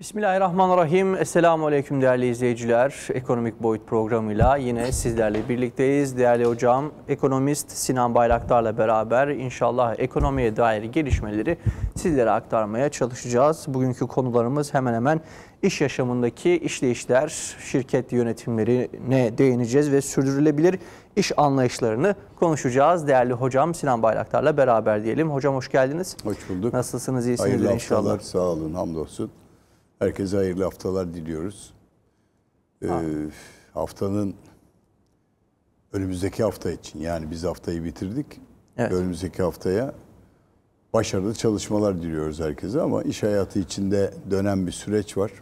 Bismillahirrahmanirrahim. Esselamu Aleyküm değerli izleyiciler. Ekonomik Boyut programıyla yine sizlerle birlikteyiz. Değerli hocam, ekonomist Sinan Bayraktar'la beraber inşallah ekonomiye dair gelişmeleri sizlere aktarmaya çalışacağız. Bugünkü konularımız hemen hemen iş yaşamındaki işleyişler, şirket yönetimlerine değineceğiz ve sürdürülebilir iş anlayışlarını konuşacağız. Değerli hocam Sinan Bayraktar'la beraber diyelim. Hocam hoş geldiniz. Hoş bulduk. Nasılsınız? İyisiniz Hayırlı inşallah. Hayırlı sağ olun hamdolsun. Herkese hayırlı haftalar diliyoruz. Ee, ha. haftanın önümüzdeki hafta için yani biz haftayı bitirdik. Evet. Önümüzdeki haftaya başarılı çalışmalar diliyoruz herkese ama iş hayatı içinde dönen bir süreç var.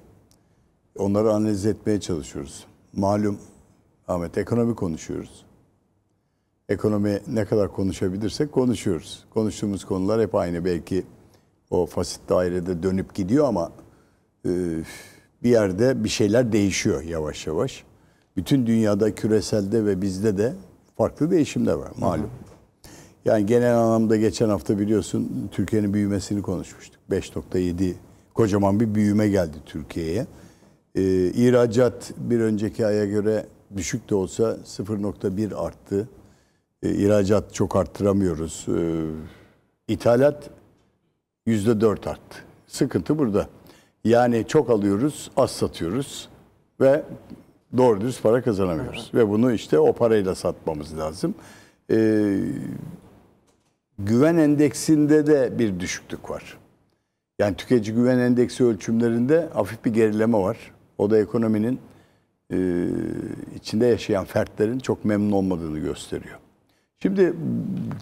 Onları analiz etmeye çalışıyoruz. Malum Ahmet ekonomi konuşuyoruz. Ekonomi ne kadar konuşabilirsek konuşuyoruz. Konuştuğumuz konular hep aynı. Belki o fasit dairede dönüp gidiyor ama ee, bir yerde bir şeyler değişiyor yavaş yavaş. Bütün dünyada, küreselde ve bizde de farklı değişimler var malum. Yani genel anlamda geçen hafta biliyorsun Türkiye'nin büyümesini konuşmuştuk. 5.7 kocaman bir büyüme geldi Türkiye'ye. Ee, ihracat bir önceki aya göre düşük de olsa 0.1 arttı. Ee, ihracat çok arttıramıyoruz. Ee, ithalat %4 arttı. Sıkıntı burada. Yani çok alıyoruz, az satıyoruz ve doğru dürüst para kazanamıyoruz. Hı Ve bunu işte o parayla satmamız lazım. Ee, güven endeksinde de bir düşüklük var. Yani tüketici güven endeksi ölçümlerinde hafif bir gerileme var. O da ekonominin e, içinde yaşayan fertlerin çok memnun olmadığını gösteriyor. Şimdi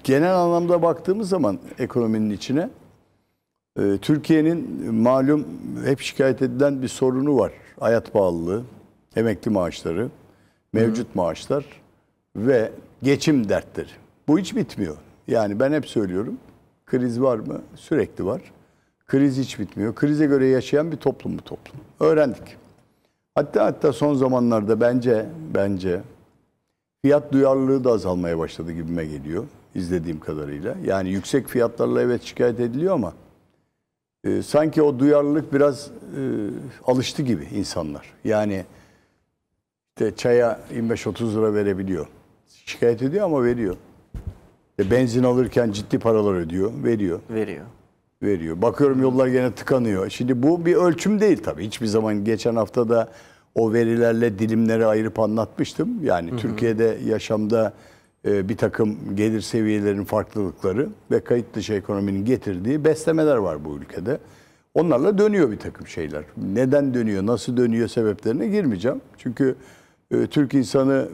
genel anlamda baktığımız zaman ekonominin içine ee, Türkiye'nin malum hep şikayet edilen bir sorunu var. Hayat pahalılığı, emekli maaşları, mevcut Hı. maaşlar ve geçim dertleri. Bu hiç bitmiyor. Yani ben hep söylüyorum. Kriz var mı? Sürekli var. Kriz hiç bitmiyor. Krize göre yaşayan bir toplum bu toplum. Öğrendik. Hatta hatta son zamanlarda bence bence fiyat duyarlılığı da azalmaya başladı gibime geliyor izlediğim kadarıyla. Yani yüksek fiyatlarla evet şikayet ediliyor ama e, sanki o duyarlılık biraz e, alıştı gibi insanlar. Yani işte çaya 25-30 lira verebiliyor. Şikayet ediyor ama veriyor. E, benzin alırken ciddi paralar ödüyor, veriyor. Veriyor. Veriyor. Bakıyorum yollar gene tıkanıyor. Şimdi bu bir ölçüm değil tabii. Hiçbir zaman geçen hafta da o verilerle dilimleri ayırıp anlatmıştım. Yani hı hı. Türkiye'de yaşamda e, bir takım gelir seviyelerinin farklılıkları ve kayıt dışı ekonominin getirdiği beslemeler var bu ülkede. Onlarla dönüyor bir takım şeyler. Neden dönüyor, nasıl dönüyor sebeplerine girmeyeceğim. Çünkü e, Türk insanı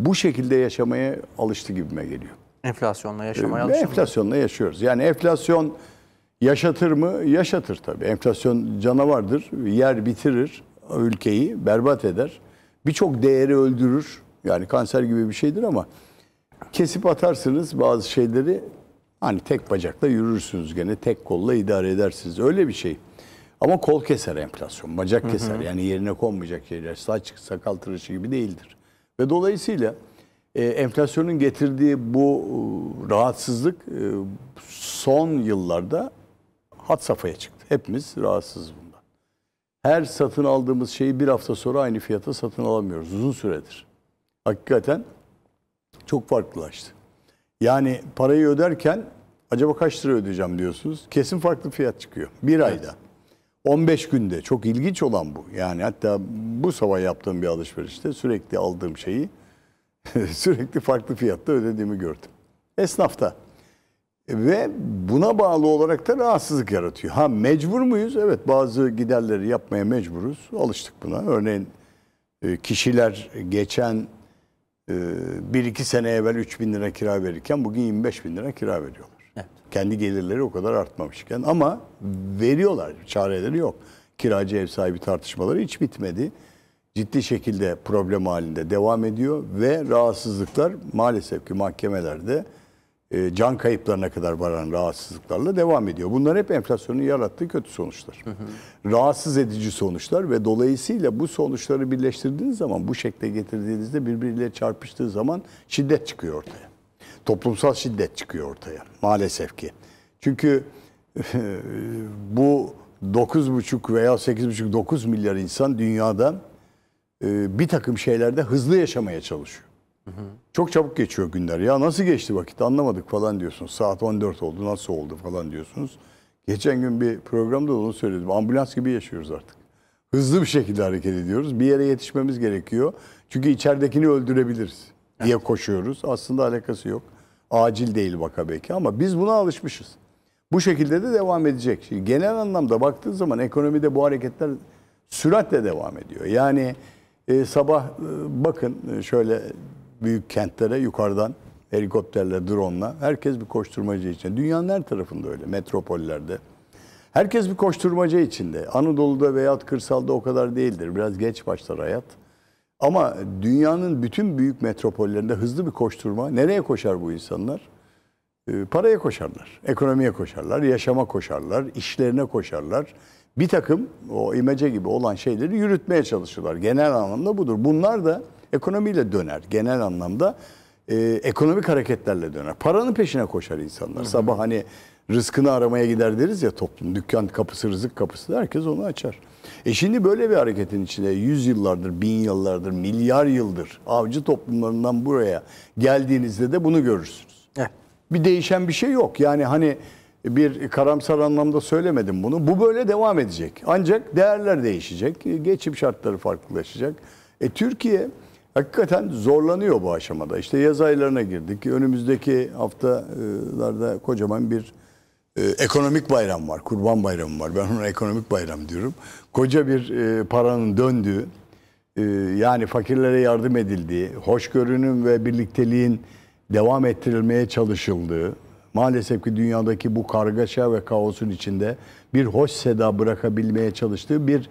bu şekilde yaşamaya alıştı gibime geliyor. Enflasyonla e, yaşamaya alıştı. Enflasyonla yaşıyoruz. Yani enflasyon yaşatır mı? Yaşatır tabii. Enflasyon canavardır. Yer bitirir ülkeyi, berbat eder. Birçok değeri öldürür. Yani kanser gibi bir şeydir ama kesip atarsınız bazı şeyleri. Hani tek bacakla yürürsünüz gene, tek kolla idare edersiniz. Öyle bir şey. Ama kol keser enflasyon, bacak keser. Hı hı. Yani yerine konmayacak şeyler. Saç, sakal tıraşı gibi değildir. Ve dolayısıyla e, enflasyonun getirdiği bu e, rahatsızlık e, son yıllarda hat safhaya çıktı. Hepimiz rahatsız bundan. Her satın aldığımız şeyi bir hafta sonra aynı fiyata satın alamıyoruz uzun süredir. Hakikaten çok farklılaştı. Yani parayı öderken acaba kaç lira ödeyeceğim diyorsunuz. Kesin farklı fiyat çıkıyor. Bir evet. ayda. 15 günde. Çok ilginç olan bu. Yani hatta bu sabah yaptığım bir alışverişte sürekli aldığım şeyi sürekli farklı fiyatta ödediğimi gördüm. Esnafta. Ve buna bağlı olarak da rahatsızlık yaratıyor. Ha mecbur muyuz? Evet bazı giderleri yapmaya mecburuz. Alıştık buna. Örneğin e, kişiler geçen ee, bir iki sene evvel 3 bin lira kira verirken bugün 25 bin lira kira veriyorlar. Evet. Kendi gelirleri o kadar artmamışken ama veriyorlar çareleri yok. Kiracı ev sahibi tartışmaları hiç bitmedi. Ciddi şekilde problem halinde devam ediyor ve rahatsızlıklar maalesef ki mahkemelerde e, can kayıplarına kadar varan rahatsızlıklarla devam ediyor. Bunlar hep enflasyonun yarattığı kötü sonuçlar. Hı hı. Rahatsız edici sonuçlar ve dolayısıyla bu sonuçları birleştirdiğiniz zaman, bu şekle getirdiğinizde birbiriyle çarpıştığı zaman şiddet çıkıyor ortaya. Toplumsal şiddet çıkıyor ortaya maalesef ki. Çünkü bu 9,5 veya 8,5-9 milyar insan dünyada e, bir takım şeylerde hızlı yaşamaya çalışıyor. Çok çabuk geçiyor günler. Ya nasıl geçti vakit anlamadık falan diyorsunuz. Saat 14 oldu nasıl oldu falan diyorsunuz. Geçen gün bir programda onu söyledim. Ambulans gibi yaşıyoruz artık. Hızlı bir şekilde hareket ediyoruz. Bir yere yetişmemiz gerekiyor. Çünkü içeridekini öldürebiliriz diye evet. koşuyoruz. Aslında alakası yok. Acil değil vaka belki ama biz buna alışmışız. Bu şekilde de devam edecek. Şimdi genel anlamda baktığın zaman ekonomide bu hareketler süratle devam ediyor. Yani e, sabah e, bakın e, şöyle büyük kentlere yukarıdan helikopterle, drone'la herkes bir koşturmaca için. Dünyanın her tarafında öyle, metropollerde. Herkes bir koşturmaca içinde. Anadolu'da veya kırsalda o kadar değildir. Biraz geç başlar hayat. Ama dünyanın bütün büyük metropollerinde hızlı bir koşturma. Nereye koşar bu insanlar? E, paraya koşarlar, ekonomiye koşarlar, yaşama koşarlar, işlerine koşarlar. Bir takım o imece gibi olan şeyleri yürütmeye çalışırlar. Genel anlamda budur. Bunlar da ekonomiyle döner genel anlamda. E, ekonomik hareketlerle döner. Paranın peşine koşar insanlar. Sabah hani rızkını aramaya gider deriz ya toplum. Dükkan kapısı, rızık kapısı herkes onu açar. E şimdi böyle bir hareketin içinde yüz yıllardır, bin yıllardır, milyar yıldır avcı toplumlarından buraya geldiğinizde de bunu görürsünüz. Evet. Bir değişen bir şey yok. Yani hani bir karamsar anlamda söylemedim bunu. Bu böyle devam edecek. Ancak değerler değişecek. Geçim şartları farklılaşacak. E Türkiye hakikaten zorlanıyor bu aşamada. İşte yaz aylarına girdik. Önümüzdeki haftalarda kocaman bir e, ekonomik bayram var. Kurban bayramı var. Ben ona ekonomik bayram diyorum. Koca bir e, paranın döndüğü, e, yani fakirlere yardım edildiği, hoşgörünün ve birlikteliğin devam ettirilmeye çalışıldığı, maalesef ki dünyadaki bu kargaşa ve kaosun içinde bir hoş seda bırakabilmeye çalıştığı bir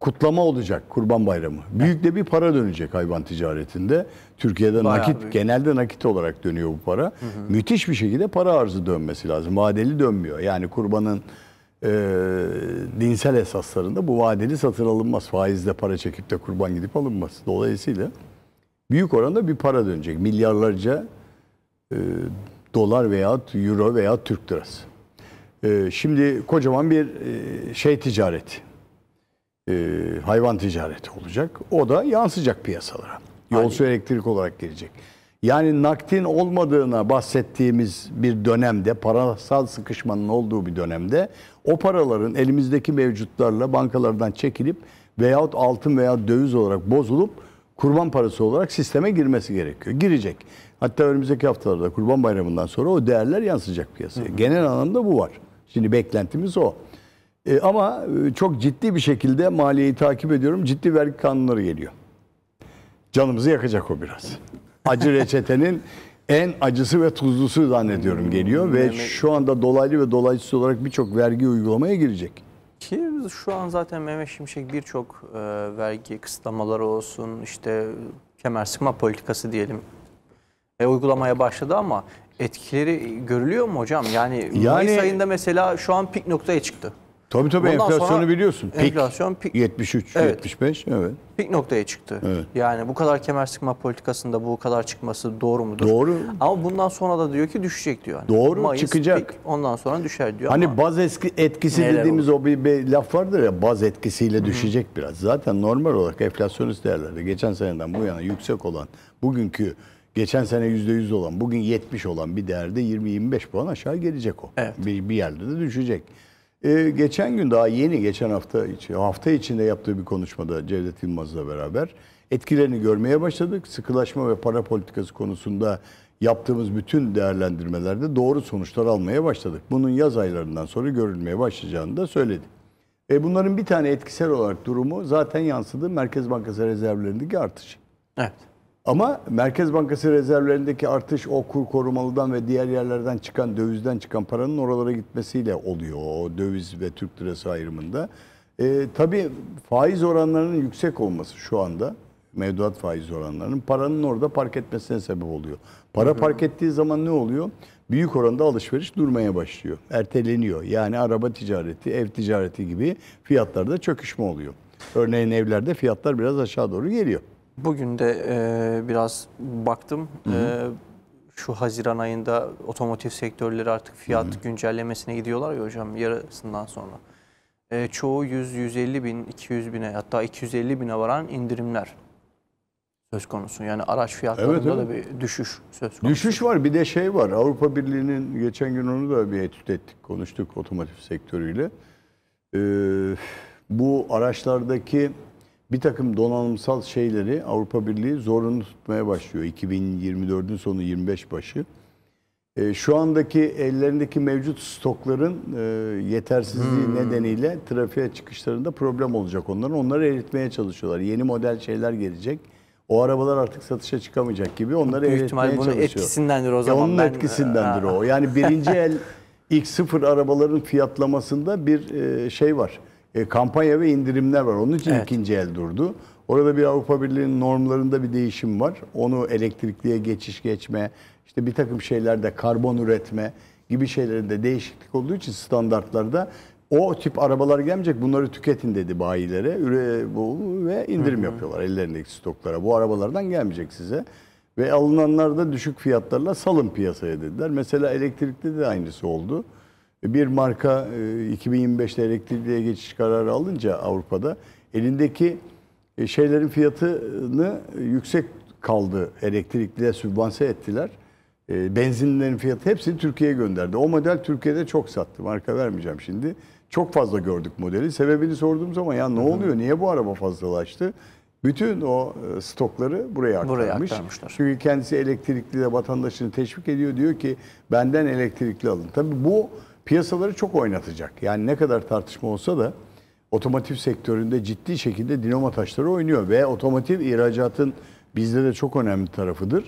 kutlama olacak Kurban Bayramı. Büyük de bir para dönecek hayvan ticaretinde. Türkiye'de Bayağı nakit, büyük. genelde nakit olarak dönüyor bu para. Hı hı. Müthiş bir şekilde para arzı dönmesi lazım. Vadeli dönmüyor. Yani kurbanın e, dinsel esaslarında bu vadeli satın alınmaz. Faizle para çekip de kurban gidip alınmaz. Dolayısıyla büyük oranda bir para dönecek. Milyarlarca e, dolar veya euro veya Türk lirası. E, şimdi kocaman bir e, şey ticareti e, hayvan ticareti olacak. O da yansıyacak piyasalara. Yolsu Aynen. elektrik olarak gelecek. Yani nakdin olmadığına bahsettiğimiz bir dönemde, parasal sıkışmanın olduğu bir dönemde o paraların elimizdeki mevcutlarla bankalardan çekilip veyahut altın veya döviz olarak bozulup kurban parası olarak sisteme girmesi gerekiyor. Girecek. Hatta önümüzdeki haftalarda kurban bayramından sonra o değerler yansıyacak piyasaya. Hı hı. Genel anlamda bu var. Şimdi beklentimiz o. E, ama e, çok ciddi bir şekilde maliyeyi takip ediyorum. Ciddi vergi kanunları geliyor. Canımızı yakacak o biraz. Acı reçetenin en acısı ve tuzlusu zannediyorum geliyor ve şu anda dolaylı ve dolaysız olarak birçok vergi uygulamaya girecek. Ki şu an zaten Mehmet Şimşek birçok e, vergi kısıtlamaları olsun işte kemer sıkma politikası diyelim e, uygulamaya başladı ama etkileri görülüyor mu hocam? Yani, yani Mayıs ayında mesela şu an pik noktaya çıktı. Tabii tabii Bundan enflasyonu biliyorsun. enflasyon pik. 73, evet. 75 evet. Pik noktaya çıktı. Evet. Yani bu kadar kemer sıkma politikasında bu kadar çıkması doğru mudur? Doğru. Ama bundan sonra da diyor ki düşecek diyor. Hani doğru Mayıs, çıkacak. Pik, ondan sonra düşer diyor. Hani ama baz eski, etkisi dediğimiz olur? o bir, bir laf vardır ya baz etkisiyle Hı-hı. düşecek biraz. Zaten normal olarak enflasyonist değerlerde geçen seneden bu yana yüksek olan bugünkü geçen sene %100 olan bugün 70 olan bir değerde 20-25 puan aşağı gelecek o. Evet. Bir, bir yerde de düşecek. Ee, geçen gün daha yeni, geçen hafta içi, hafta içinde yaptığı bir konuşmada Cevdet Yılmaz'la beraber etkilerini görmeye başladık. Sıkılaşma ve para politikası konusunda yaptığımız bütün değerlendirmelerde doğru sonuçlar almaya başladık. Bunun yaz aylarından sonra görülmeye başlayacağını da söyledi. E bunların bir tane etkisel olarak durumu zaten yansıdı Merkez Bankası rezervlerindeki artış. Evet. Ama Merkez Bankası rezervlerindeki artış o kur korumalıdan ve diğer yerlerden çıkan dövizden çıkan paranın oralara gitmesiyle oluyor o döviz ve Türk lirası ayrımında. E, tabii faiz oranlarının yüksek olması şu anda mevduat faiz oranlarının paranın orada park etmesine sebep oluyor. Para park ettiği zaman ne oluyor? Büyük oranda alışveriş durmaya başlıyor. Erteleniyor. Yani araba ticareti, ev ticareti gibi fiyatlarda çöküşme oluyor. Örneğin evlerde fiyatlar biraz aşağı doğru geliyor. Bugün de e, biraz baktım. Hı -hı. E, şu Haziran ayında otomotiv sektörleri artık fiyat Hı güncellemesine gidiyorlar ya hocam yarısından sonra. E, çoğu 100-150 bin, 200 bine hatta 250 bine varan indirimler söz konusu. Yani araç fiyatlarında evet, evet. da bir düşüş söz konusu. Düşüş var bir de şey var Avrupa Birliği'nin geçen gün onu da bir etüt ettik konuştuk otomotiv sektörüyle. Ee, bu araçlardaki bir takım donanımsal şeyleri Avrupa Birliği zorunlu tutmaya başlıyor. 2024'ün sonu 25 başı. E, şu andaki ellerindeki mevcut stokların e, yetersizliği hmm. nedeniyle trafiğe çıkışlarında problem olacak onların. Onları eritmeye çalışıyorlar. Yeni model şeyler gelecek. O arabalar artık satışa çıkamayacak gibi onları Büyük eritmeye çalışıyor. Büyük etkisindendir o e, zaman. E, onun ben... etkisindendir e, o. Yani birinci el X0 arabaların fiyatlamasında bir e, şey var e, kampanya ve indirimler var. Onun için evet. ikinci el durdu. Orada bir Avrupa Birliği'nin normlarında bir değişim var. Onu elektrikliye geçiş geçme, işte bir takım şeylerde karbon üretme gibi şeylerinde değişiklik olduğu için standartlarda o tip arabalar gelmeyecek bunları tüketin dedi bayilere üre, bu, ve indirim Hı-hı. yapıyorlar ellerindeki stoklara. Bu arabalardan gelmeyecek size. Ve alınanlar da düşük fiyatlarla salın piyasaya dediler. Mesela elektrikte de aynısı oldu bir marka 2025'te elektrikliye geçiş kararı alınca Avrupa'da elindeki e, şeylerin fiyatını e, yüksek kaldı. Elektrikliye sübvanse ettiler. E, benzinlerin fiyatı hepsini Türkiye'ye gönderdi. O model Türkiye'de çok sattı. Marka vermeyeceğim şimdi. Çok fazla gördük modeli. Sebebini sorduğum zaman ya ne oluyor? Niye bu araba fazlalaştı? Bütün o stokları buraya aktarmış. Buraya Çünkü kendisi elektrikli de vatandaşını teşvik ediyor. Diyor ki benden elektrikli alın. Tabii bu piyasaları çok oynatacak. Yani ne kadar tartışma olsa da otomotiv sektöründe ciddi şekilde dinamo taşları oynuyor ve otomotiv ihracatın bizde de çok önemli tarafıdır.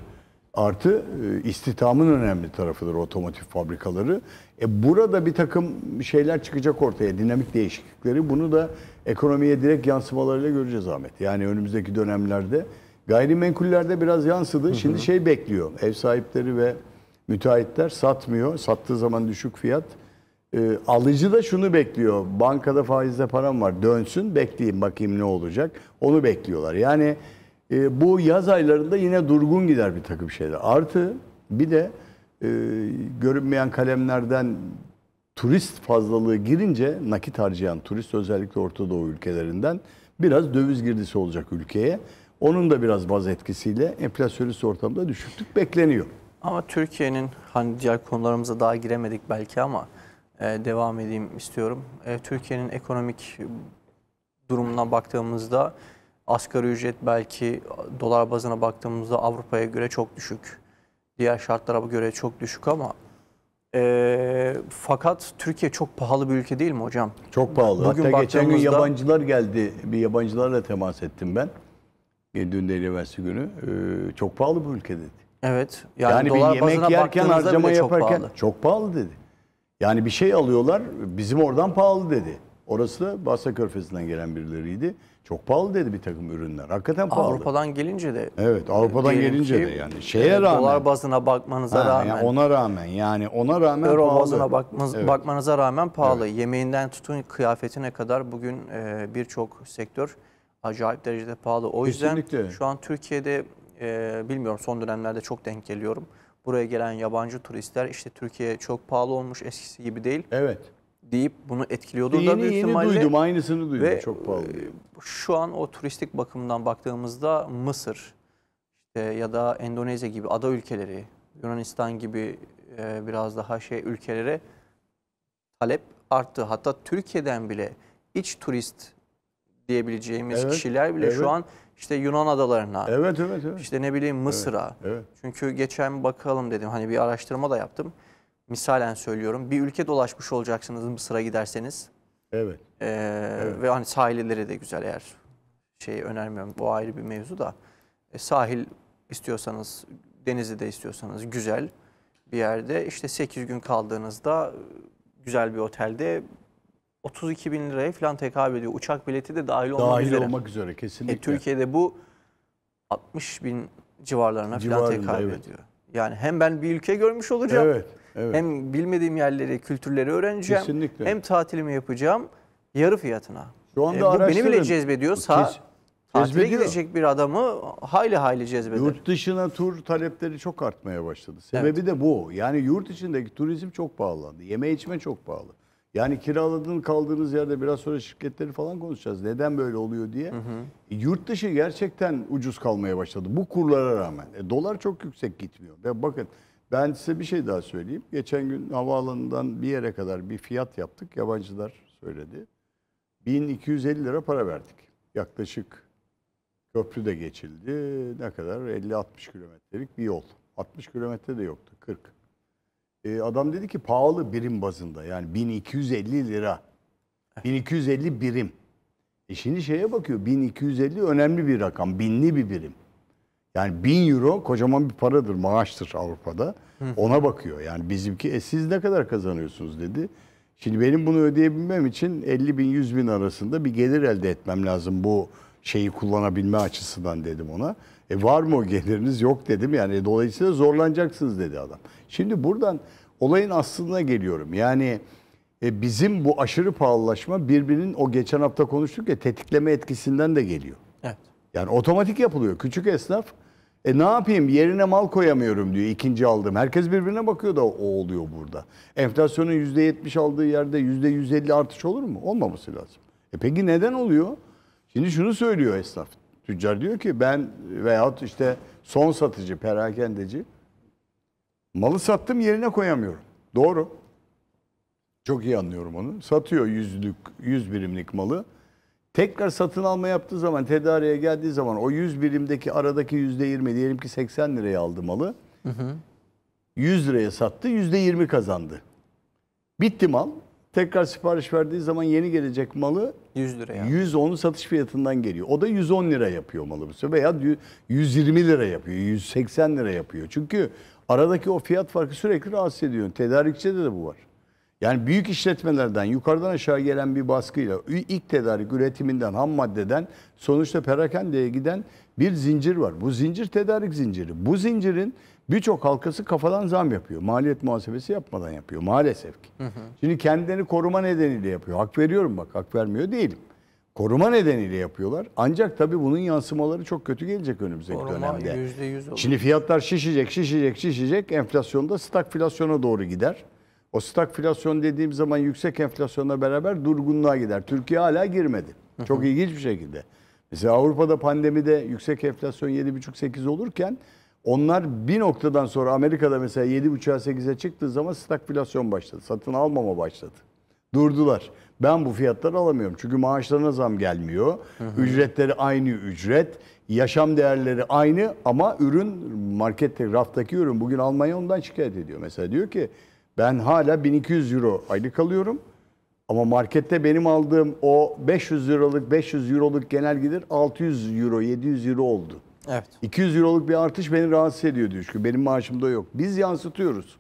Artı e, istihdamın önemli tarafıdır otomotiv fabrikaları. E burada bir takım şeyler çıkacak ortaya, dinamik değişiklikleri. Bunu da ekonomiye direkt yansımalarıyla göreceğiz Ahmet. Yani önümüzdeki dönemlerde gayrimenkullerde biraz yansıdı. Şimdi şey bekliyor, ev sahipleri ve müteahhitler satmıyor. Sattığı zaman düşük fiyat e, alıcı da şunu bekliyor. Bankada faizde param var. Dönsün bekleyin bakayım ne olacak. Onu bekliyorlar. Yani e, bu yaz aylarında yine durgun gider bir takım şeyler. Artı bir de e, görünmeyen kalemlerden turist fazlalığı girince nakit harcayan turist özellikle Orta Doğu ülkelerinden biraz döviz girdisi olacak ülkeye. Onun da biraz baz etkisiyle enflasyonist ortamda düşüklük bekleniyor. Ama Türkiye'nin hani diğer konularımıza daha giremedik belki ama ee, devam edeyim istiyorum. Ee, Türkiye'nin ekonomik durumuna baktığımızda asgari ücret belki dolar bazına baktığımızda Avrupa'ya göre çok düşük. Diğer şartlara göre çok düşük ama e, fakat Türkiye çok pahalı bir ülke değil mi hocam? Çok pahalı. Bugün Hatta geçen gün yabancılar geldi. Bir yabancılarla temas ettim ben. Dün de üniversite günü. E, çok pahalı bu ülke dedi. Evet. Yani, yani dolar bir yemek bazına yerken harcama yaparken çok pahalı. çok pahalı dedi. Yani bir şey alıyorlar bizim oradan pahalı dedi. Orası da Basra Körfezi'nden gelen birileriydi. Çok pahalı dedi bir takım ürünler. Hakikaten pahalı. Avrupa'dan gelince de. Evet Avrupa'dan gelince ki, de yani. Şeye evet, rağmen. Dolar bazına bakmanıza ha, rağmen. Yani ona rağmen yani ona rağmen Euro pahalı. bazına bakmanız, evet. bakmanıza rağmen pahalı. Evet. Yemeğinden tutun kıyafetine kadar bugün e, birçok sektör acayip derecede pahalı. O Kesinlikle. yüzden şu an Türkiye'de e, bilmiyorum son dönemlerde çok denk geliyorum buraya gelen yabancı turistler işte Türkiye çok pahalı olmuş eskisi gibi değil. Evet. Deyip bunu etkiliyordu yeni, da büyük yeni duydum aynısını duydum Ve çok pahalı. E, şu an o turistik bakımından baktığımızda Mısır işte ya da Endonezya gibi ada ülkeleri, Yunanistan gibi e, biraz daha şey ülkelere talep arttı. Hatta Türkiye'den bile iç turist diyebileceğimiz evet, kişiler bile evet. şu an işte Yunan adalarına. Evet evet evet. İşte ne bileyim Mısır'a. Evet, evet. Çünkü geçen bakalım dedim hani bir araştırma da yaptım. Misalen söylüyorum bir ülke dolaşmış olacaksınız Mısır'a giderseniz. Evet. Ee, evet. Ve hani sahilleri de güzel eğer şey önermiyorum bu ayrı bir mevzu da. E, sahil istiyorsanız denizi de istiyorsanız güzel bir yerde işte 8 gün kaldığınızda e, güzel bir otelde 32 bin liraya falan tekabül ediyor. Uçak bileti de dahil olmak dahil üzere. olmak üzere kesinlikle. E, Türkiye'de bu 60 bin civarlarına falan tekabül evet. ediyor. Yani hem ben bir ülke görmüş olacağım. Evet, evet. Hem bilmediğim yerleri, kültürleri öğreneceğim. Kesinlikle. Hem tatilimi yapacağım yarı fiyatına. Şu anda e, bu beni bile cezbediyorsa Kes, tatile gidecek bir adamı hayli hayli cezbeder. Yurt dışına tur talepleri çok artmaya başladı. Sebebi evet. de bu. Yani yurt içindeki turizm çok pahalandı. Yeme içme çok pahalı. Yani kiraladığın kaldığınız yerde biraz sonra şirketleri falan konuşacağız. Neden böyle oluyor diye. Hı hı. E, yurt dışı gerçekten ucuz kalmaya başladı. Bu kurlara rağmen. E, dolar çok yüksek gitmiyor. Ve bakın ben size bir şey daha söyleyeyim. Geçen gün havaalanından bir yere kadar bir fiyat yaptık. Yabancılar söyledi. 1250 lira para verdik. Yaklaşık köprü de geçildi. Ne kadar? 50-60 kilometrelik bir yol. 60 kilometre de yoktu. 40. E, adam dedi ki pahalı birim bazında yani 1250 lira. 1250 eh. birim. E şimdi şeye bakıyor 1250 önemli bir rakam. Binli bir birim. Yani 1000 euro kocaman bir paradır maaştır Avrupa'da. Ona bakıyor yani bizimki e siz ne kadar kazanıyorsunuz dedi. Şimdi benim bunu ödeyebilmem için 50 bin 100 bin arasında bir gelir elde etmem lazım bu şeyi kullanabilme açısından dedim ona. E var mı o geliriniz? Yok dedim yani. Dolayısıyla zorlanacaksınız dedi adam. Şimdi buradan olayın aslına geliyorum. Yani e, bizim bu aşırı pahalılaşma birbirinin o geçen hafta konuştuk ya tetikleme etkisinden de geliyor. Evet. Yani otomatik yapılıyor. Küçük esnaf e ne yapayım yerine mal koyamıyorum diyor ikinci aldım. Herkes birbirine bakıyor da o oluyor burada. Enflasyonun %70 aldığı yerde %150 artış olur mu? Olmaması lazım. E peki neden oluyor? Şimdi şunu söylüyor esnaf. Tüccar diyor ki ben veyahut işte son satıcı, perakendeci malı sattım yerine koyamıyorum. Doğru. Çok iyi anlıyorum onu. Satıyor yüzlük, yüz birimlik malı. Tekrar satın alma yaptığı zaman, tedariğe geldiği zaman o yüz birimdeki aradaki yüzde yirmi diyelim ki 80 liraya aldı malı. Hı 100 liraya sattı, yüzde yirmi kazandı. Bitti mal tekrar sipariş verdiği zaman yeni gelecek malı 100 liraya. 110 satış fiyatından geliyor. O da 110 lira yapıyor malı bu sefer veya 120 lira yapıyor, 180 lira yapıyor. Çünkü aradaki o fiyat farkı sürekli rahatsız ediyor. Tedarikçide de bu var. Yani büyük işletmelerden yukarıdan aşağı gelen bir baskıyla ilk tedarik üretiminden ham maddeden sonuçta perakendeye giden bir zincir var. Bu zincir tedarik zinciri. Bu zincirin birçok halkası kafadan zam yapıyor. Maliyet muhasebesi yapmadan yapıyor maalesef ki. Hı hı. Şimdi kendini koruma nedeniyle yapıyor. Hak veriyorum bak hak vermiyor değilim. Koruma nedeniyle yapıyorlar. Ancak tabii bunun yansımaları çok kötü gelecek önümüzdeki koruma dönemde. %100 Şimdi fiyatlar şişecek, şişecek, şişecek. Enflasyonda stagflasyona doğru gider. O stagflasyon dediğim zaman yüksek enflasyonla beraber durgunluğa gider. Türkiye hala girmedi. Çok ilginç bir şekilde. Mesela Avrupa'da pandemide yüksek enflasyon 7,5-8 olurken onlar bir noktadan sonra Amerika'da mesela 7.5'a 8'e çıktığı zaman stagflasyon başladı. Satın almama başladı. Durdular. Ben bu fiyatları alamıyorum. Çünkü maaşlarına zam gelmiyor. Hı hı. Ücretleri aynı ücret. Yaşam değerleri aynı ama ürün markette raftaki ürün. Bugün Almanya ondan şikayet ediyor. Mesela diyor ki ben hala 1200 euro aylık alıyorum. Ama markette benim aldığım o 500 euroluk 500 euroluk genel gelir 600 euro 700 euro oldu. Evet. 200 euroluk bir artış beni rahatsız ediyor diyor. Çünkü benim maaşımda yok. Biz yansıtıyoruz.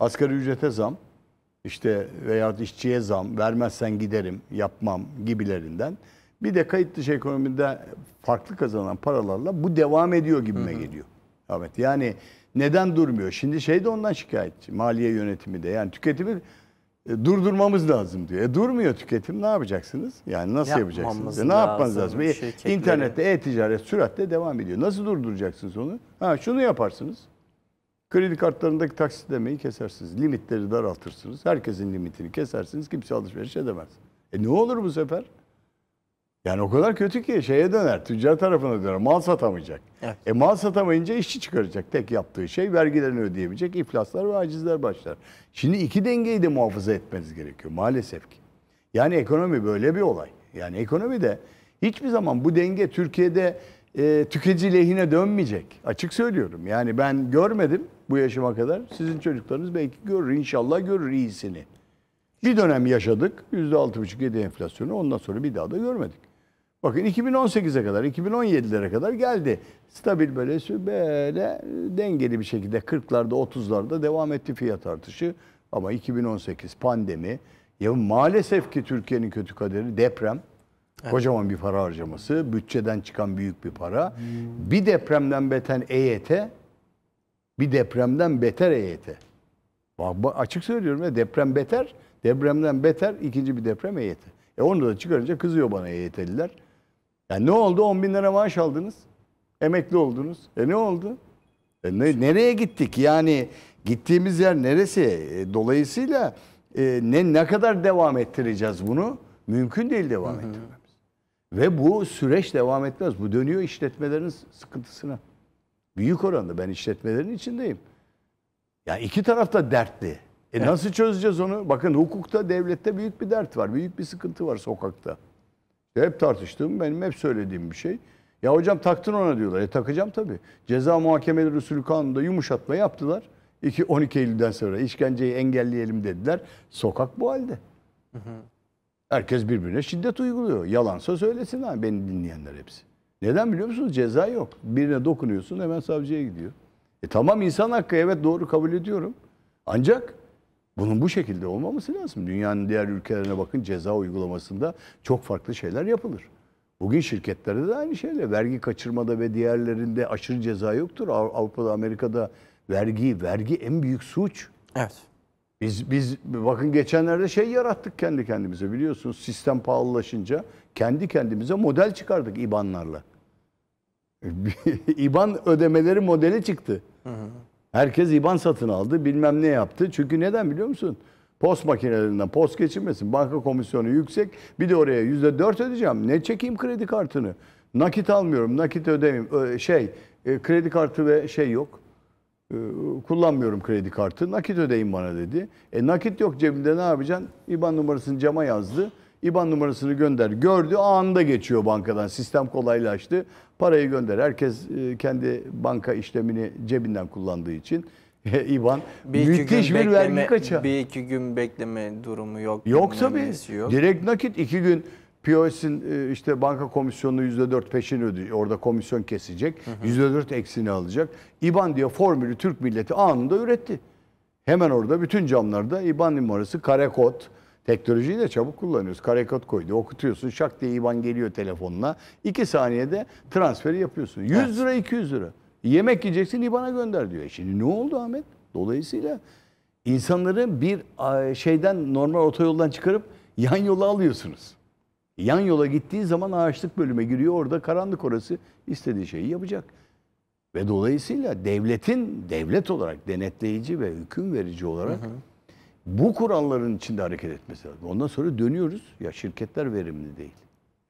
Asgari ücrete zam işte veya işçiye zam vermezsen giderim yapmam gibilerinden. Bir de kayıt dışı ekonomide farklı kazanan paralarla bu devam ediyor gibime hı hı. geliyor. Ahmet yani neden durmuyor? Şimdi şey de ondan şikayetçi maliye yönetimi de yani tüketimi e, durdurmamız lazım diyor. E, durmuyor tüketim ne yapacaksınız? Yani nasıl Yapmamız yapacaksınız? E, ne yapmanız lazım? E, İnternette e-ticaret süratle devam ediyor. Nasıl durduracaksınız onu? Ha şunu yaparsınız. Kredi kartlarındaki taksitlemeyi kesersiniz. Limitleri daraltırsınız. Herkesin limitini kesersiniz. Kimse alışveriş edemez. E ne olur bu sefer? Yani o kadar kötü ki şeye döner, tüccar tarafına döner. Mal satamayacak. Evet. E mal satamayınca işçi çıkaracak. Tek yaptığı şey vergilerini ödeyemeyecek. İflaslar ve acizler başlar. Şimdi iki dengeyi de muhafaza etmeniz gerekiyor maalesef ki. Yani ekonomi böyle bir olay. Yani ekonomi de hiçbir zaman bu denge Türkiye'de e, tüketici lehine dönmeyecek. Açık söylüyorum. Yani ben görmedim bu yaşıma kadar. Sizin çocuklarınız belki görür. İnşallah görür iyisini. Bir dönem yaşadık. %6,5-7 enflasyonu. Ondan sonra bir daha da görmedik. Bakın 2018'e kadar, 2017'lere kadar geldi. Stabil böyle, böyle dengeli bir şekilde 40'larda, 30'larda devam etti fiyat artışı. Ama 2018 pandemi, ya maalesef ki Türkiye'nin kötü kaderi deprem. Kocaman bir para harcaması, bütçeden çıkan büyük bir para. Bir depremden beten EYT, bir depremden beter EYT. Bak, açık söylüyorum ya deprem beter, depremden beter ikinci bir deprem EYT. E onu da çıkarınca kızıyor bana EYT'liler. Yani ne oldu? 10 bin lira maaş aldınız. Emekli oldunuz. E ne oldu? E ne, nereye gittik? Yani gittiğimiz yer neresi? E, dolayısıyla e, ne ne kadar devam ettireceğiz bunu? Mümkün değil devam Hı -hı. ettirmemiz. Ve bu süreç devam etmez. Bu dönüyor işletmelerin sıkıntısına. Büyük oranda ben işletmelerin içindeyim. Ya yani iki taraf da dertli. E evet. nasıl çözeceğiz onu? Bakın hukukta, devlette büyük bir dert var, büyük bir sıkıntı var sokakta. Hep tartıştığım benim hep söylediğim bir şey. Ya hocam taktın ona diyorlar. E takacağım tabii. Ceza muhakemeleri usulü kanunda yumuşatma yaptılar. 2 12 Eylül'den sonra işkenceyi engelleyelim dediler. Sokak bu halde. Hı hı. Herkes birbirine şiddet uyguluyor. Yalansa söylesin ha beni dinleyenler hepsi. Neden biliyor musunuz? Ceza yok. Birine dokunuyorsun hemen savcıya gidiyor. E tamam insan hakkı evet doğru kabul ediyorum. Ancak bunun bu şekilde olmaması lazım. Dünyanın diğer ülkelerine bakın ceza uygulamasında çok farklı şeyler yapılır. Bugün şirketlerde de aynı şeyle vergi kaçırmada ve diğerlerinde aşırı ceza yoktur. Avrupa'da, Amerika'da vergi vergi en büyük suç. Evet. Biz biz bakın geçenlerde şey yarattık kendi kendimize biliyorsunuz sistem pahalılaşınca kendi kendimize model çıkardık IBAN'larla. IBAN ödemeleri modeli çıktı. Hı hı. Herkes IBAN satın aldı, bilmem ne yaptı. Çünkü neden biliyor musun? Post makinelerinden post geçirmesin. Banka komisyonu yüksek. Bir de oraya yüzde dört ödeyeceğim. Ne çekeyim kredi kartını? Nakit almıyorum, nakit ödemeyim. Şey, e, kredi kartı ve şey yok. E, kullanmıyorum kredi kartı. Nakit ödeyin bana dedi. E nakit yok cebinde ne yapacaksın? IBAN numarasını cama yazdı. IBAN numarasını gönder. Gördü anında geçiyor bankadan. Sistem kolaylaştı. Parayı gönder. Herkes e, kendi banka işlemini cebinden kullandığı için İBAN bir müthiş bir bekleme, vergi kaça. Bir iki gün bekleme durumu yok. Yok tabii. Yok. Direkt nakit iki gün POS'in e, işte banka komisyonunu %4 peşini ödüyor. Orada komisyon kesecek. Hı hı. %4 eksini alacak. IBAN diye formülü Türk milleti anında üretti. Hemen orada bütün camlarda IBAN numarası, kare kod, Teknolojiyi de çabuk kullanıyoruz. Karekod koydu. Okutuyorsun. Şak diye IBAN geliyor telefonuna. 2 saniyede transferi yapıyorsun. 100 lira 200 lira. Yemek yiyeceksin IBAN'a gönder diyor. E şimdi ne oldu Ahmet? Dolayısıyla insanları bir şeyden normal otoyoldan çıkarıp yan yola alıyorsunuz. Yan yola gittiği zaman ağaçlık bölüme giriyor. Orada karanlık orası istediği şeyi yapacak. Ve dolayısıyla devletin devlet olarak denetleyici ve hüküm verici olarak hı hı bu kuralların içinde hareket etmesi lazım. Ondan sonra dönüyoruz. Ya şirketler verimli değil.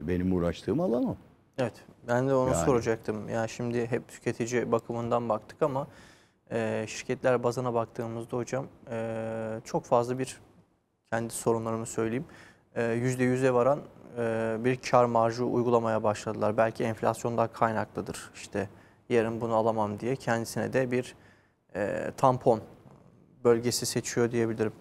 Benim uğraştığım alan o. Evet. Ben de onu yani. soracaktım. Ya şimdi hep tüketici bakımından baktık ama e, şirketler bazına baktığımızda hocam e, çok fazla bir kendi sorunlarımı söyleyeyim. E, yüzde %100'e varan e, bir kar marjı uygulamaya başladılar. Belki enflasyondan kaynaklıdır. İşte yarın bunu alamam diye kendisine de bir e, tampon bölgesi seçiyor diyebilirim.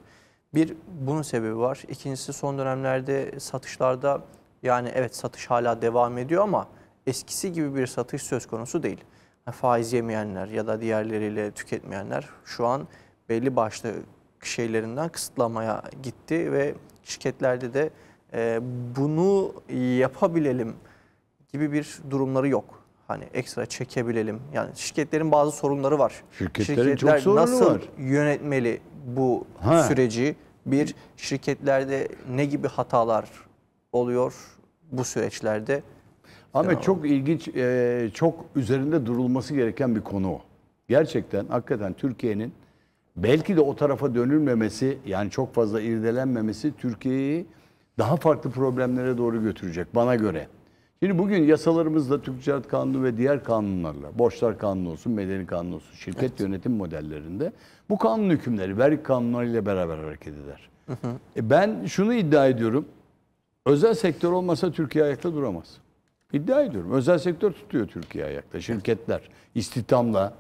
Bir, bunun sebebi var. İkincisi son dönemlerde satışlarda yani evet satış hala devam ediyor ama eskisi gibi bir satış söz konusu değil. Faiz yemeyenler ya da diğerleriyle tüketmeyenler şu an belli başlı şeylerinden kısıtlamaya gitti ve şirketlerde de e, bunu yapabilelim gibi bir durumları yok hani ekstra çekebilelim. Yani şirketlerin bazı sorunları var. Şirketlerin Şirketler çok sorunu nasıl var. yönetmeli bu ha. süreci? Bir şirketlerde ne gibi hatalar oluyor bu süreçlerde? Ama çok ilginç, e, çok üzerinde durulması gereken bir konu Gerçekten hakikaten Türkiye'nin belki de o tarafa dönülmemesi yani çok fazla irdelenmemesi Türkiye'yi daha farklı problemlere doğru götürecek bana göre. Şimdi bugün yasalarımızla Türk Ticaret Kanunu ve diğer kanunlarla, borçlar kanunu olsun, medeni kanunu olsun, şirket evet. yönetim modellerinde bu kanun hükümleri vergi kanunlarıyla beraber hareket eder. Hı hı. E ben şunu iddia ediyorum. Özel sektör olmasa Türkiye ayakta duramaz. İddia ediyorum. Özel sektör tutuyor Türkiye ayakta. Şirketler istihdamla,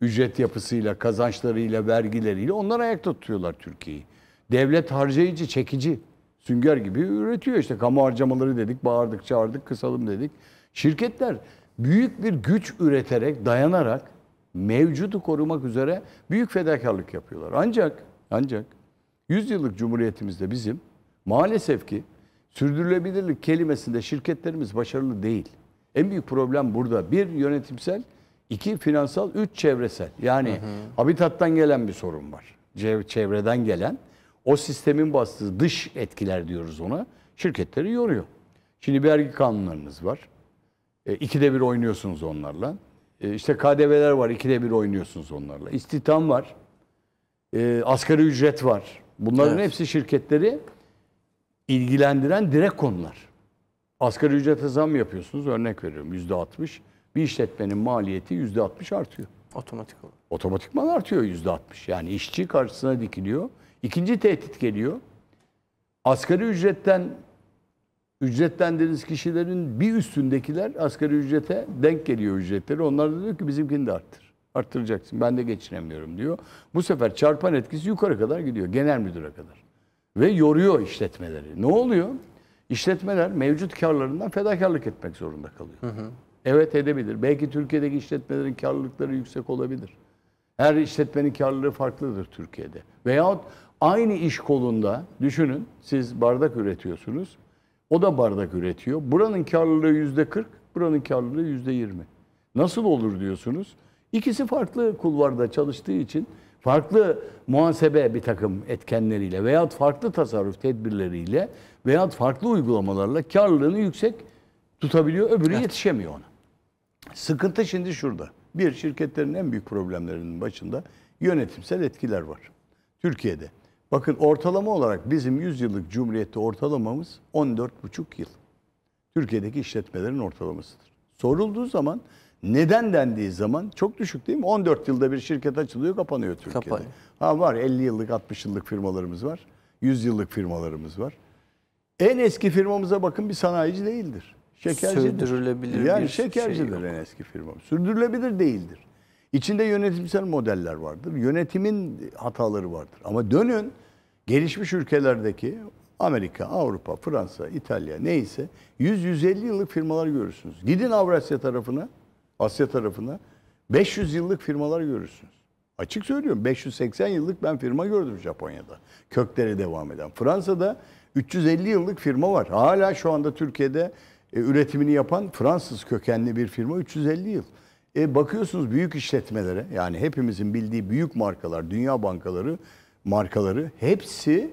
ücret yapısıyla, kazançlarıyla, vergileriyle onlar ayakta tutuyorlar Türkiye'yi. Devlet harcayıcı, çekici sünger gibi üretiyor. İşte kamu harcamaları dedik, bağırdık, çağırdık, kısalım dedik. Şirketler büyük bir güç üreterek, dayanarak mevcudu korumak üzere büyük fedakarlık yapıyorlar. Ancak ancak 100 yıllık cumhuriyetimizde bizim maalesef ki sürdürülebilirlik kelimesinde şirketlerimiz başarılı değil. En büyük problem burada. Bir yönetimsel, iki finansal, üç çevresel. Yani hı hı. habitattan gelen bir sorun var. Çevreden gelen. O sistemin bastığı dış etkiler diyoruz ona. Şirketleri yoruyor. Şimdi vergi kanunlarınız var. E, ikide bir oynuyorsunuz onlarla. E, işte KDV'ler var. ikide bir oynuyorsunuz onlarla. İstihdam var. E, asgari ücret var. Bunların evet. hepsi şirketleri ilgilendiren direkt konular. Asgari ücrete zam yapıyorsunuz. Örnek veriyorum yüzde altmış. Bir işletmenin maliyeti yüzde altmış artıyor. Otomatik olarak. Otomatikman artıyor yüzde altmış. Yani işçi karşısına dikiliyor. İkinci tehdit geliyor. Asgari ücretten ücretlendiğiniz kişilerin bir üstündekiler asgari ücrete denk geliyor ücretleri. Onlar da diyor ki bizimkini de arttır. Arttıracaksın. Ben de geçinemiyorum diyor. Bu sefer çarpan etkisi yukarı kadar gidiyor. Genel müdüre kadar. Ve yoruyor işletmeleri. Ne oluyor? İşletmeler mevcut karlarından fedakarlık etmek zorunda kalıyor. Hı hı. Evet edebilir. Belki Türkiye'deki işletmelerin karlılıkları yüksek olabilir. Her işletmenin karlılığı farklıdır Türkiye'de. Veyahut Aynı iş kolunda düşünün siz bardak üretiyorsunuz. O da bardak üretiyor. Buranın karlılığı yüzde 40, buranın karlılığı yüzde 20. Nasıl olur diyorsunuz? İkisi farklı kulvarda çalıştığı için farklı muhasebe bir takım etkenleriyle veya farklı tasarruf tedbirleriyle veya farklı uygulamalarla karlılığını yüksek tutabiliyor. Öbürü yetişemiyor ona. Sıkıntı şimdi şurada. Bir, şirketlerin en büyük problemlerinin başında yönetimsel etkiler var. Türkiye'de Bakın ortalama olarak bizim 100 yıllık cumhuriyette ortalamamız 14,5 yıl. Türkiye'deki işletmelerin ortalamasıdır. Sorulduğu zaman neden dendiği zaman çok düşük değil mi? 14 yılda bir şirket açılıyor kapanıyor Türkiye'de. Kapan. Ha var 50 yıllık 60 yıllık firmalarımız var. 100 yıllık firmalarımız var. En eski firmamıza bakın bir sanayici değildir. Şekercidir. Sürdürülebilir yani bir şekercidir şey en eski firmam. Sürdürülebilir değildir. İçinde yönetimsel modeller vardır. Yönetimin hataları vardır. Ama dönün gelişmiş ülkelerdeki Amerika, Avrupa, Fransa, İtalya neyse 100-150 yıllık firmalar görürsünüz. Gidin Avrasya tarafına, Asya tarafına 500 yıllık firmalar görürsünüz. Açık söylüyorum 580 yıllık ben firma gördüm Japonya'da. Kökleri devam eden. Fransa'da 350 yıllık firma var. Hala şu anda Türkiye'de e, üretimini yapan Fransız kökenli bir firma 350 yıl. E, bakıyorsunuz büyük işletmelere yani hepimizin bildiği büyük markalar, dünya bankaları markaları hepsi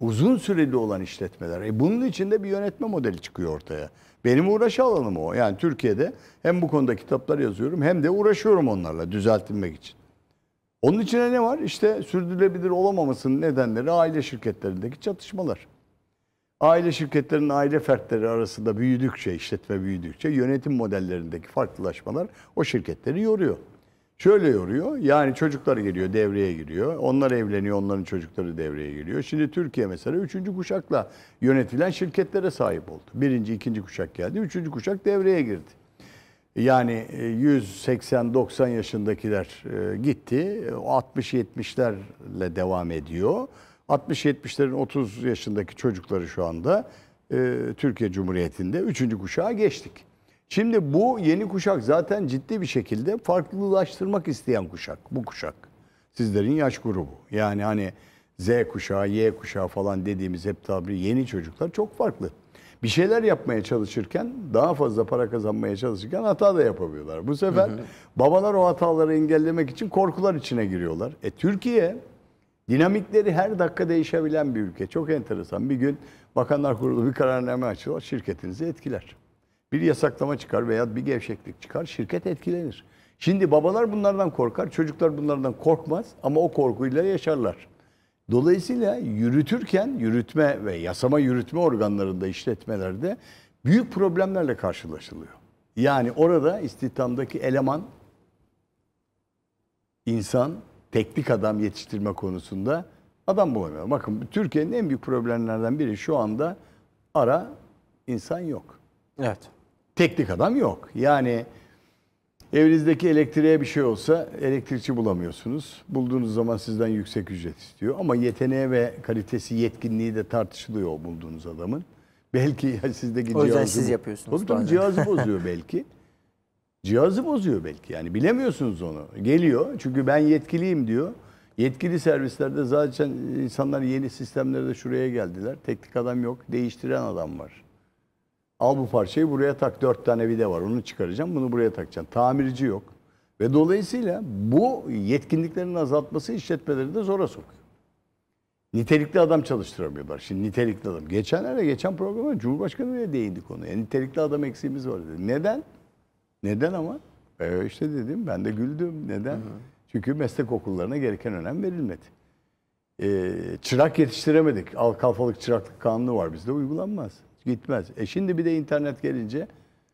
uzun süreli olan işletmeler. E bunun için de bir yönetme modeli çıkıyor ortaya. Benim uğraş alanım o. Yani Türkiye'de hem bu konuda kitaplar yazıyorum hem de uğraşıyorum onlarla düzeltilmek için. Onun içine ne var? İşte sürdürülebilir olamamasının nedenleri aile şirketlerindeki çatışmalar. Aile şirketlerinin aile fertleri arasında büyüdükçe, işletme büyüdükçe yönetim modellerindeki farklılaşmalar o şirketleri yoruyor. Şöyle yoruyor. Yani çocuklar geliyor, devreye giriyor. Onlar evleniyor, onların çocukları devreye giriyor. Şimdi Türkiye mesela üçüncü kuşakla yönetilen şirketlere sahip oldu. Birinci, ikinci kuşak geldi. Üçüncü kuşak devreye girdi. Yani 180-90 e, yaşındakiler e, gitti. 60-70'lerle devam ediyor. 60-70'lerin 30 yaşındaki çocukları şu anda e, Türkiye Cumhuriyeti'nde üçüncü kuşağa geçtik. Şimdi bu yeni kuşak zaten ciddi bir şekilde farklılaştırmak isteyen kuşak. Bu kuşak. Sizlerin yaş grubu. Yani hani Z kuşağı, Y kuşağı falan dediğimiz hep tabiri yeni çocuklar çok farklı. Bir şeyler yapmaya çalışırken, daha fazla para kazanmaya çalışırken hata da yapabiliyorlar. Bu sefer hı hı. babalar o hataları engellemek için korkular içine giriyorlar. E Türkiye dinamikleri her dakika değişebilen bir ülke. Çok enteresan. Bir gün Bakanlar Kurulu bir kararname açıyorlar, şirketinizi etkiler. Bir yasaklama çıkar veya bir gevşeklik çıkar. Şirket etkilenir. Şimdi babalar bunlardan korkar. Çocuklar bunlardan korkmaz ama o korkuyla yaşarlar. Dolayısıyla yürütürken yürütme ve yasama yürütme organlarında işletmelerde büyük problemlerle karşılaşılıyor. Yani orada istihdamdaki eleman insan teknik adam yetiştirme konusunda adam bulamıyor. Bakın Türkiye'nin en büyük problemlerden biri şu anda ara insan yok. Evet teknik adam yok. Yani evinizdeki elektriğe bir şey olsa elektrikçi bulamıyorsunuz. Bulduğunuz zaman sizden yüksek ücret istiyor. Ama yeteneği ve kalitesi, yetkinliği de tartışılıyor bulduğunuz adamın. Belki sizdeki cihazı... O yüzden cihazı, siz yapıyorsunuz tabii, bazen. Cihazı bozuyor belki. cihazı bozuyor belki. Yani bilemiyorsunuz onu. Geliyor çünkü ben yetkiliyim diyor. Yetkili servislerde zaten insanlar yeni sistemlerde şuraya geldiler. Teknik adam yok. Değiştiren adam var. Al bu parçayı buraya tak. Dört tane vida var. Onu çıkaracağım. Bunu buraya takacağım. Tamirci yok. Ve dolayısıyla bu yetkinliklerin azaltması işletmeleri de zora sokuyor. Nitelikli adam çalıştıramıyorlar. Şimdi nitelikli adam. Geçenlerde, geçen programda Cumhurbaşkanı bile değindi konuya. E, nitelikli adam eksiğimiz var dedi. Neden? Neden ama? E işte dedim ben de güldüm. Neden? Hı hı. Çünkü meslek okullarına gereken önem verilmedi. E, çırak yetiştiremedik. Al kalfalık çıraklık kanunu var bizde uygulanmaz gitmez. E şimdi bir de internet gelince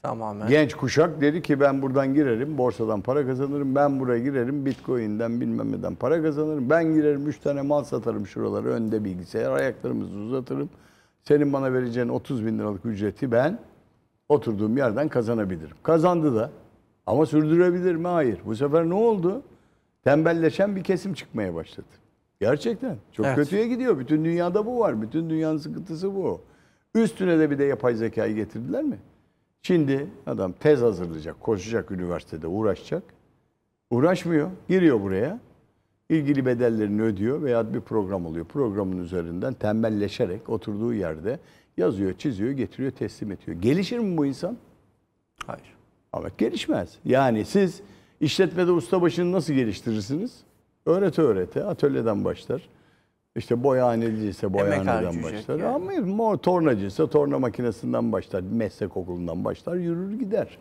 Tamamen. genç kuşak dedi ki ben buradan girerim, borsadan para kazanırım, ben buraya girerim, bitcoin'den bilmem neden para kazanırım, ben girerim 3 tane mal satarım şuraları, önde bilgisayar, ayaklarımızı uzatırım. Senin bana vereceğin 30 bin liralık ücreti ben oturduğum yerden kazanabilirim. Kazandı da ama sürdürebilir mi? Hayır. Bu sefer ne oldu? Tembelleşen bir kesim çıkmaya başladı. Gerçekten. Çok evet. kötüye gidiyor. Bütün dünyada bu var. Bütün dünyanın sıkıntısı bu. Üstüne de bir de yapay zekayı getirdiler mi? Şimdi adam tez hazırlayacak, koşacak üniversitede, uğraşacak. Uğraşmıyor, giriyor buraya. İlgili bedellerini ödüyor veya bir program oluyor. Programın üzerinden tembelleşerek oturduğu yerde yazıyor, çiziyor, getiriyor, teslim ediyor. Gelişir mi bu insan? Hayır. Ama gelişmez. Yani siz işletmede ustabaşını nasıl geliştirirsiniz? Öğrete öğrete, atölyeden başlar. İşte boyaneciyse boyaneden başlar. Yani. Ama tornacıysa torna makinesinden başlar. Meslek okulundan başlar, yürür gider.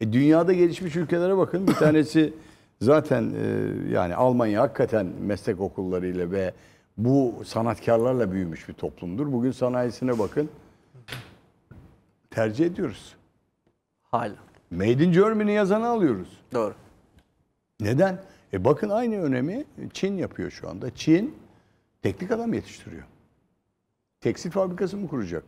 E, dünyada gelişmiş ülkelere bakın. Bir tanesi zaten e, yani Almanya hakikaten meslek okullarıyla ve bu sanatkarlarla büyümüş bir toplumdur. Bugün sanayisine bakın. Tercih ediyoruz. Hala. Made in Germany yazanı alıyoruz. Doğru. Neden? E bakın aynı önemi Çin yapıyor şu anda. Çin Teknik adam yetiştiriyor. Tekstil fabrikası mı kuracak?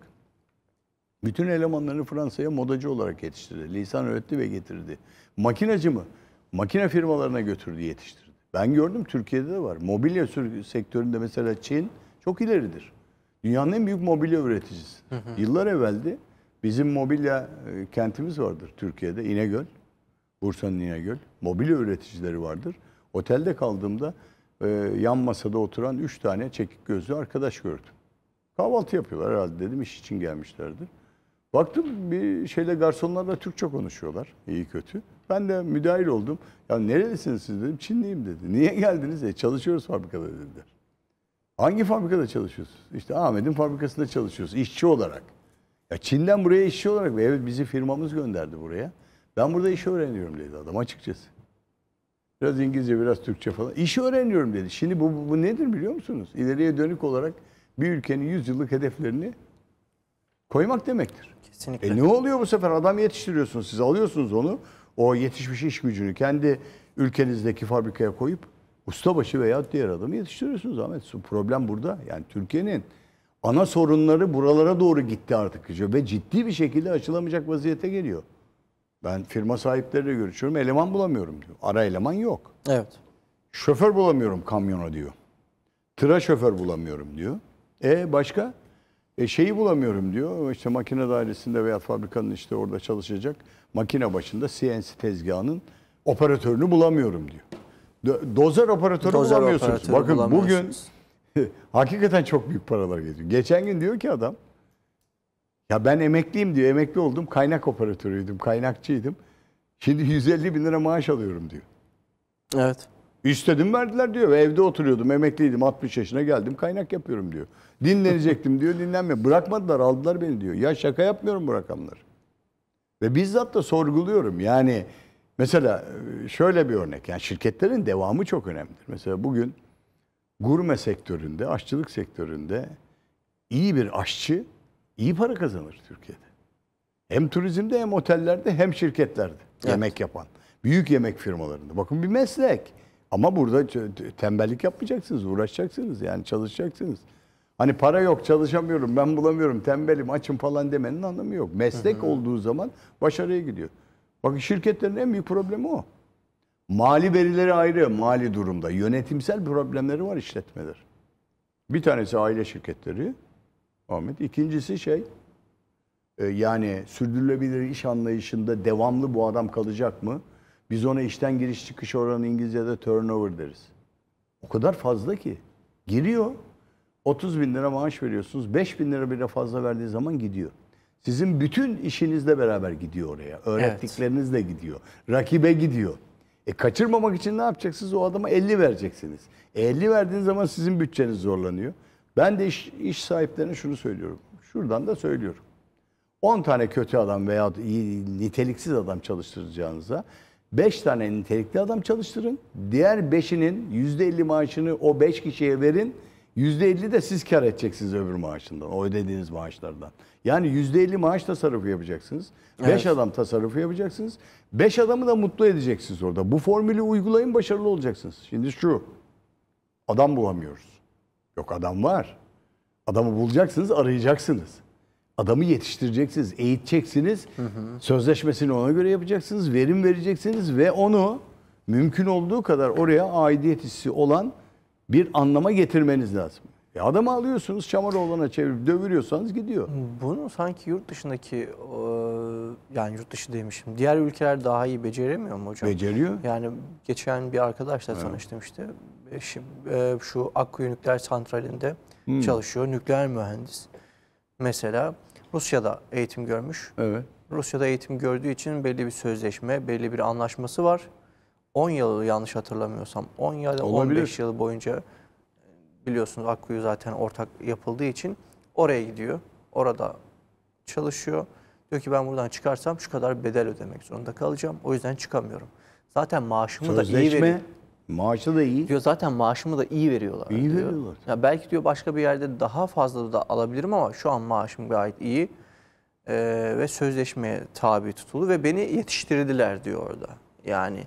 Bütün elemanlarını Fransa'ya modacı olarak yetiştirdi. Lisan öğretti ve getirdi. Makinacı mı? Makine firmalarına götürdü, yetiştirdi. Ben gördüm Türkiye'de de var. Mobilya sektöründe mesela Çin çok ileridir. Dünyanın en büyük mobilya üreticisi. Hı hı. Yıllar evveldi bizim mobilya e, kentimiz vardır Türkiye'de İnegöl. Bursa'nın İnegöl. Mobilya üreticileri vardır. Otelde kaldığımda ee, yan masada oturan üç tane çekik gözlü arkadaş gördüm. Kahvaltı yapıyorlar herhalde dedim iş için gelmişlerdir. Baktım bir şeyle garsonlarla Türkçe konuşuyorlar iyi kötü. Ben de müdahil oldum. Ya nerelisiniz siz dedim. Çinliyim dedi. Niye geldiniz? E, çalışıyoruz fabrikada dediler. Hangi fabrikada çalışıyorsunuz? İşte Ahmet'in fabrikasında çalışıyoruz işçi olarak. Ya Çin'den buraya işçi olarak evet bizi firmamız gönderdi buraya. Ben burada iş öğreniyorum dedi adam açıkçası. Biraz İngilizce, biraz Türkçe falan. İşi öğreniyorum dedi. Şimdi bu, bu, nedir biliyor musunuz? İleriye dönük olarak bir ülkenin 100 yıllık hedeflerini koymak demektir. Kesinlikle. E ne oluyor bu sefer? Adam yetiştiriyorsunuz. Siz alıyorsunuz onu. O yetişmiş iş gücünü kendi ülkenizdeki fabrikaya koyup ustabaşı veya diğer adamı yetiştiriyorsunuz Ahmet. Problem burada. Yani Türkiye'nin ana sorunları buralara doğru gitti artık. Ve ciddi bir şekilde açılamayacak vaziyete geliyor. Ben firma sahipleriyle görüşüyorum. Eleman bulamıyorum diyor. Ara eleman yok. Evet. Şoför bulamıyorum kamyona diyor. Tıra şoför bulamıyorum diyor. E başka? E şeyi bulamıyorum diyor. İşte makine dairesinde veya fabrikanın işte orada çalışacak makine başında CNC tezgahının operatörünü bulamıyorum diyor. Dozer operatörü Dozer bulamıyorsunuz. Operatörü Bakın bulamıyorsunuz. bugün hakikaten çok büyük paralar getiriyor. Geçen gün diyor ki adam ya ben emekliyim diyor. Emekli oldum. Kaynak operatörüydüm. Kaynakçıydım. Şimdi 150 bin lira maaş alıyorum diyor. Evet. İstedim verdiler diyor. Evde oturuyordum. Emekliydim. 60 yaşına geldim. Kaynak yapıyorum diyor. Dinlenecektim diyor. Dinlenme. Bırakmadılar. Aldılar beni diyor. Ya şaka yapmıyorum bu rakamları. Ve bizzat da sorguluyorum. Yani mesela e, şöyle bir örnek. Yani şirketlerin devamı çok önemlidir. Mesela bugün gurme sektöründe, aşçılık sektöründe iyi bir aşçı iyi para kazanır Türkiye'de. Hem turizmde hem otellerde hem şirketlerde evet. yemek yapan. Büyük yemek firmalarında. Bakın bir meslek. Ama burada tembellik yapmayacaksınız, uğraşacaksınız yani çalışacaksınız. Hani para yok, çalışamıyorum, ben bulamıyorum, tembelim, açım falan demenin anlamı yok. Meslek olduğu zaman başarıya gidiyor. Bakın şirketlerin en büyük problemi o. Mali verileri ayrı, mali durumda. Yönetimsel problemleri var işletmeler. Bir tanesi aile şirketleri, Ahmet. İkincisi şey e, yani sürdürülebilir iş anlayışında devamlı bu adam kalacak mı? Biz ona işten giriş çıkış oranı İngilizce'de turnover deriz. O kadar fazla ki. Giriyor. 30 bin lira maaş veriyorsunuz. 5 bin lira bile fazla verdiği zaman gidiyor. Sizin bütün işinizle beraber gidiyor oraya. Öğrettiklerinizle evet. gidiyor. Rakibe gidiyor. E kaçırmamak için ne yapacaksınız? O adama 50 vereceksiniz. E 50 verdiğiniz zaman sizin bütçeniz zorlanıyor. Ben de iş, iş sahiplerine şunu söylüyorum. Şuradan da söylüyorum. 10 tane kötü adam veya iyi, niteliksiz adam çalıştıracağınıza 5 tane nitelikli adam çalıştırın. Diğer 5'inin %50 maaşını o 5 kişiye verin. %50 de siz kar edeceksiniz öbür maaşından, o ödediğiniz maaşlardan. Yani %50 maaş tasarrufu yapacaksınız. 5 evet. adam tasarrufu yapacaksınız. 5 adamı da mutlu edeceksiniz orada. Bu formülü uygulayın başarılı olacaksınız. Şimdi şu, adam bulamıyoruz. Yok adam var. Adamı bulacaksınız, arayacaksınız. Adamı yetiştireceksiniz, eğiteceksiniz. Hı hı. Sözleşmesini ona göre yapacaksınız, verim vereceksiniz ve onu mümkün olduğu kadar oraya aidiyet hissi olan bir anlama getirmeniz lazım. E adamı alıyorsunuz çamur olana çevirip dövürüyorsanız gidiyor. Bunu sanki yurt dışındaki e, yani yurt dışı demişim. Diğer ülkeler daha iyi beceremiyor mu hocam? Beceriyor. Yani geçen bir arkadaşla evet. tanıştım işte. E, şimdi, e, şu Akkuyu Nükleer Santrali'nde hmm. çalışıyor. Nükleer mühendis. Mesela Rusya'da eğitim görmüş. Evet. Rusya'da eğitim gördüğü için belli bir sözleşme, belli bir anlaşması var. 10 yıl yanlış hatırlamıyorsam 10 ya da 15 yıl boyunca biliyorsunuz Akkuyu zaten ortak yapıldığı için oraya gidiyor. Orada çalışıyor. Diyor ki ben buradan çıkarsam şu kadar bedel ödemek zorunda kalacağım. O yüzden çıkamıyorum. Zaten maaşımı Sözleşme, da iyi veriyor. Maaşı da iyi. Diyor zaten maaşımı da iyi veriyorlar. İyi diyor. veriyorlar. Ya belki diyor başka bir yerde daha fazla da alabilirim ama şu an maaşım gayet iyi. Ee, ve sözleşmeye tabi tutuldu ve beni yetiştirdiler diyor orada. Yani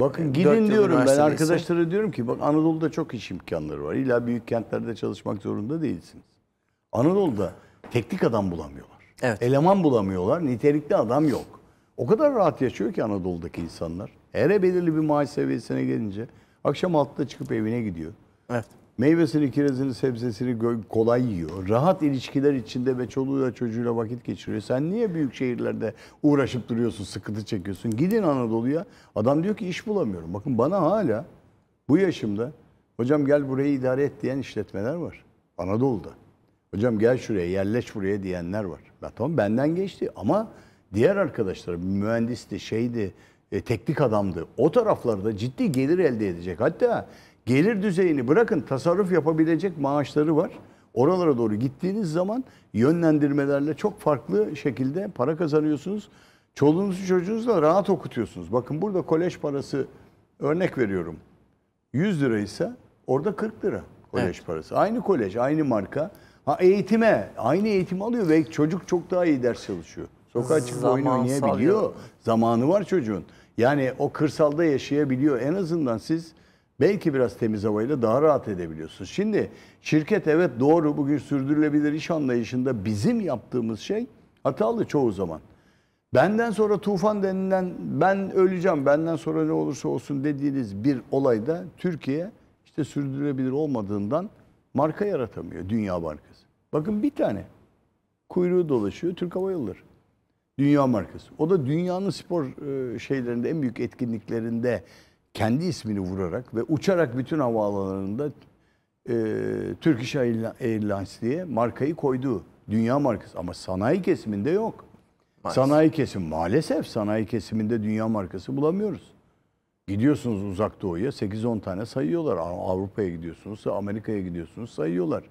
Bakın gidin diyorum ben arkadaşlara diyorum ki bak Anadolu'da çok iş imkanları var. İlla büyük kentlerde çalışmak zorunda değilsiniz. Anadolu'da teknik adam bulamıyorlar. Evet. Eleman bulamıyorlar. Nitelikli adam yok. O kadar rahat yaşıyor ki Anadolu'daki insanlar. Her belirli bir maaş seviyesine gelince akşam altta çıkıp evine gidiyor. Evet. Meyvesini, kirazını, sebzesini kolay yiyor. Rahat ilişkiler içinde ve çoluğuyla çocuğuyla vakit geçiriyor. Sen niye büyük şehirlerde uğraşıp duruyorsun, sıkıntı çekiyorsun? Gidin Anadolu'ya. Adam diyor ki iş bulamıyorum. Bakın bana hala bu yaşımda hocam gel burayı idare et diyen işletmeler var. Anadolu'da. Hocam gel şuraya yerleş buraya diyenler var. Ya tamam benden geçti ama diğer arkadaşlar mühendisti, şeydi, e, teknik adamdı. O taraflarda ciddi gelir elde edecek. Hatta gelir düzeyini bırakın tasarruf yapabilecek maaşları var. Oralara doğru gittiğiniz zaman yönlendirmelerle çok farklı şekilde para kazanıyorsunuz. Çoluğunuzu çocuğunuzla rahat okutuyorsunuz. Bakın burada kolej parası örnek veriyorum. 100 lira ise orada 40 lira kolej evet. parası. Aynı kolej, aynı marka. Ha eğitime, aynı eğitim alıyor ve çocuk çok daha iyi ders çalışıyor. Sokağa çıkıp oyun oynayabiliyor. Zamanı var çocuğun. Yani o kırsalda yaşayabiliyor. En azından siz Belki biraz temiz havayla daha rahat edebiliyorsun. Şimdi şirket evet doğru bugün sürdürülebilir iş anlayışında bizim yaptığımız şey hatalı çoğu zaman. Benden sonra tufan denilen ben öleceğim benden sonra ne olursa olsun dediğiniz bir olayda Türkiye işte sürdürülebilir olmadığından marka yaratamıyor dünya markası. Bakın bir tane kuyruğu dolaşıyor Türk Hava Yolları. Dünya markası. O da dünyanın spor e, şeylerinde en büyük etkinliklerinde kendi ismini vurarak ve uçarak bütün havaalanlarında e, Turkish Airlines diye markayı koydu. Dünya markası ama sanayi kesiminde yok. Maalesef. Sanayi kesim maalesef sanayi kesiminde dünya markası bulamıyoruz. Gidiyorsunuz uzak doğuya 8-10 tane sayıyorlar. Avrupa'ya gidiyorsunuz, Amerika'ya gidiyorsunuz sayıyorlar.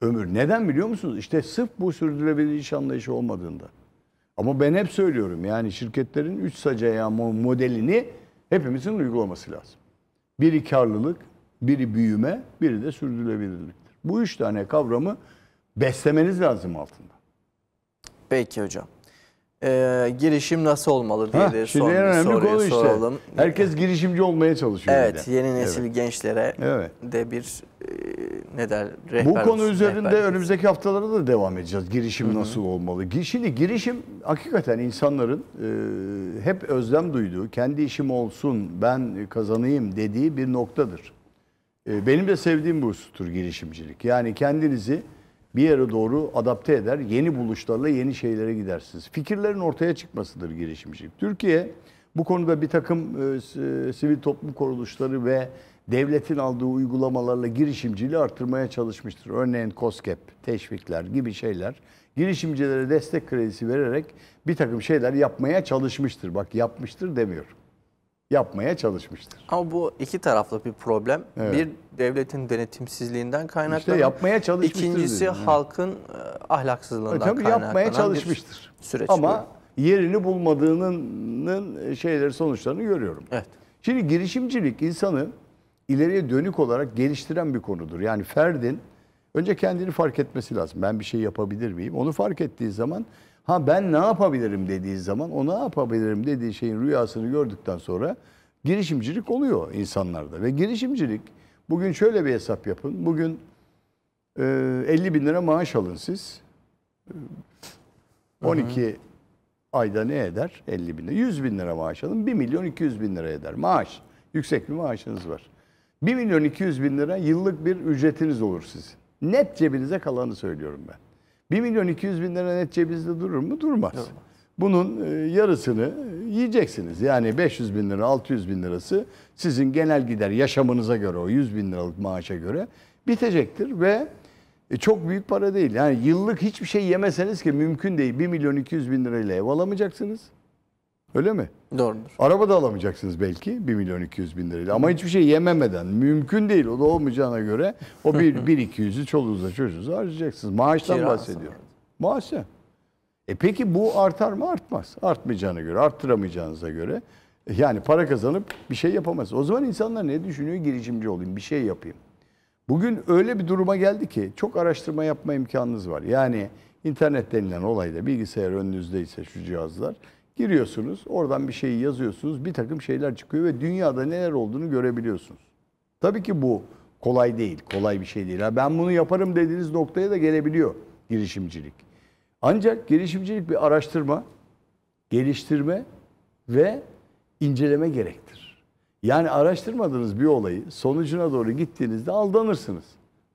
Ömür neden biliyor musunuz? İşte sırf bu sürdürülebilir iş anlayışı olmadığında. Ama ben hep söylüyorum yani şirketlerin 3 sacayağı modelini Hepimizin uygulaması lazım. Biri karlılık, biri büyüme, biri de sürdürülebilirliktir. Bu üç tane kavramı beslemeniz lazım altında. Peki hocam. Ee, girişim nasıl olmalı diye ha, de son en önemli soruyu işte. soralım. Herkes girişimci olmaya çalışıyor. Evet, yeni nesil evet. gençlere evet. de bir e, ne der? Rehber Bu konu olsun, üzerinde rehber önümüzdeki haftalara da devam edeceğiz. Girişim Hı-hı. nasıl olmalı? Şimdi girişim hakikaten insanların e, hep özlem duyduğu, kendi işim olsun, ben kazanayım dediği bir noktadır. E, benim de sevdiğim bu husustur girişimcilik. Yani kendinizi bir yere doğru adapte eder, yeni buluşlarla yeni şeylere gidersiniz. Fikirlerin ortaya çıkmasıdır girişimcilik. Türkiye bu konuda bir takım e, e sivil toplum kuruluşları ve devletin aldığı uygulamalarla girişimciliği artırmaya çalışmıştır. Örneğin COSGAP, teşvikler gibi şeyler girişimcilere destek kredisi vererek bir takım şeyler yapmaya çalışmıştır. Bak yapmıştır demiyorum. Yapmaya çalışmıştır. Ama bu iki taraflı bir problem. Evet. Bir devletin denetimsizliğinden kaynaklanan. İşte yapmaya çalışmıştır. İkincisi dedim. halkın e, ahlaksızlığından e, tabii kaynaklanan yapmaya çalışmıştır. bir süreç. Ama bu. yerini bulmadığının ıı, şeyleri sonuçlarını görüyorum. Evet. Şimdi girişimcilik insanı ileriye dönük olarak geliştiren bir konudur. Yani ferdin önce kendini fark etmesi lazım. Ben bir şey yapabilir miyim? Onu fark ettiği zaman ha ben ne yapabilirim dediği zaman o ne yapabilirim dediği şeyin rüyasını gördükten sonra girişimcilik oluyor insanlarda. Ve girişimcilik bugün şöyle bir hesap yapın. Bugün 50 bin lira maaş alın siz. 12 hı ayda ne eder? 50 bin lira. 100 bin lira maaş alın. 1 milyon 200 bin lira eder maaş. Yüksek bir maaşınız var. 1 milyon 200 bin lira yıllık bir ücretiniz olur sizin. Net cebinize kalanı söylüyorum ben. 1 milyon 200 bin lira net cebinizde durur mu? Durmaz. Bunun e, yarısını yiyeceksiniz. Yani 500 bin lira, 600 bin lirası sizin genel gider yaşamınıza göre o 100 bin liralık maaşa göre bitecektir ve e, çok büyük para değil. Yani yıllık hiçbir şey yemeseniz ki mümkün değil. 1 milyon 200 bin lirayla ev alamayacaksınız. Öyle mi? Doğrudur. Araba da alamayacaksınız belki 1 milyon 200 bin lirayla. Ama hiçbir şey yememeden. Mümkün değil. O da olmayacağına göre o 1, 1 200'ü çoluğunuza çocuğunuza harcayacaksınız. Maaştan Kira bahsediyorum. Maaşı. E peki bu artar mı? Artmaz. Artmayacağına göre, arttıramayacağınıza göre. E yani para kazanıp bir şey yapamaz. O zaman insanlar ne düşünüyor? Girişimci olayım, bir şey yapayım. Bugün öyle bir duruma geldi ki çok araştırma yapma imkanınız var. Yani internet denilen olayda bilgisayar önünüzdeyse şu cihazlar Giriyorsunuz, oradan bir şeyi yazıyorsunuz, bir takım şeyler çıkıyor ve dünyada neler olduğunu görebiliyorsunuz. Tabii ki bu kolay değil, kolay bir şey değil. Ha, ben bunu yaparım dediğiniz noktaya da gelebiliyor girişimcilik. Ancak girişimcilik bir araştırma, geliştirme ve inceleme gerektir. Yani araştırmadığınız bir olayı sonucuna doğru gittiğinizde aldanırsınız.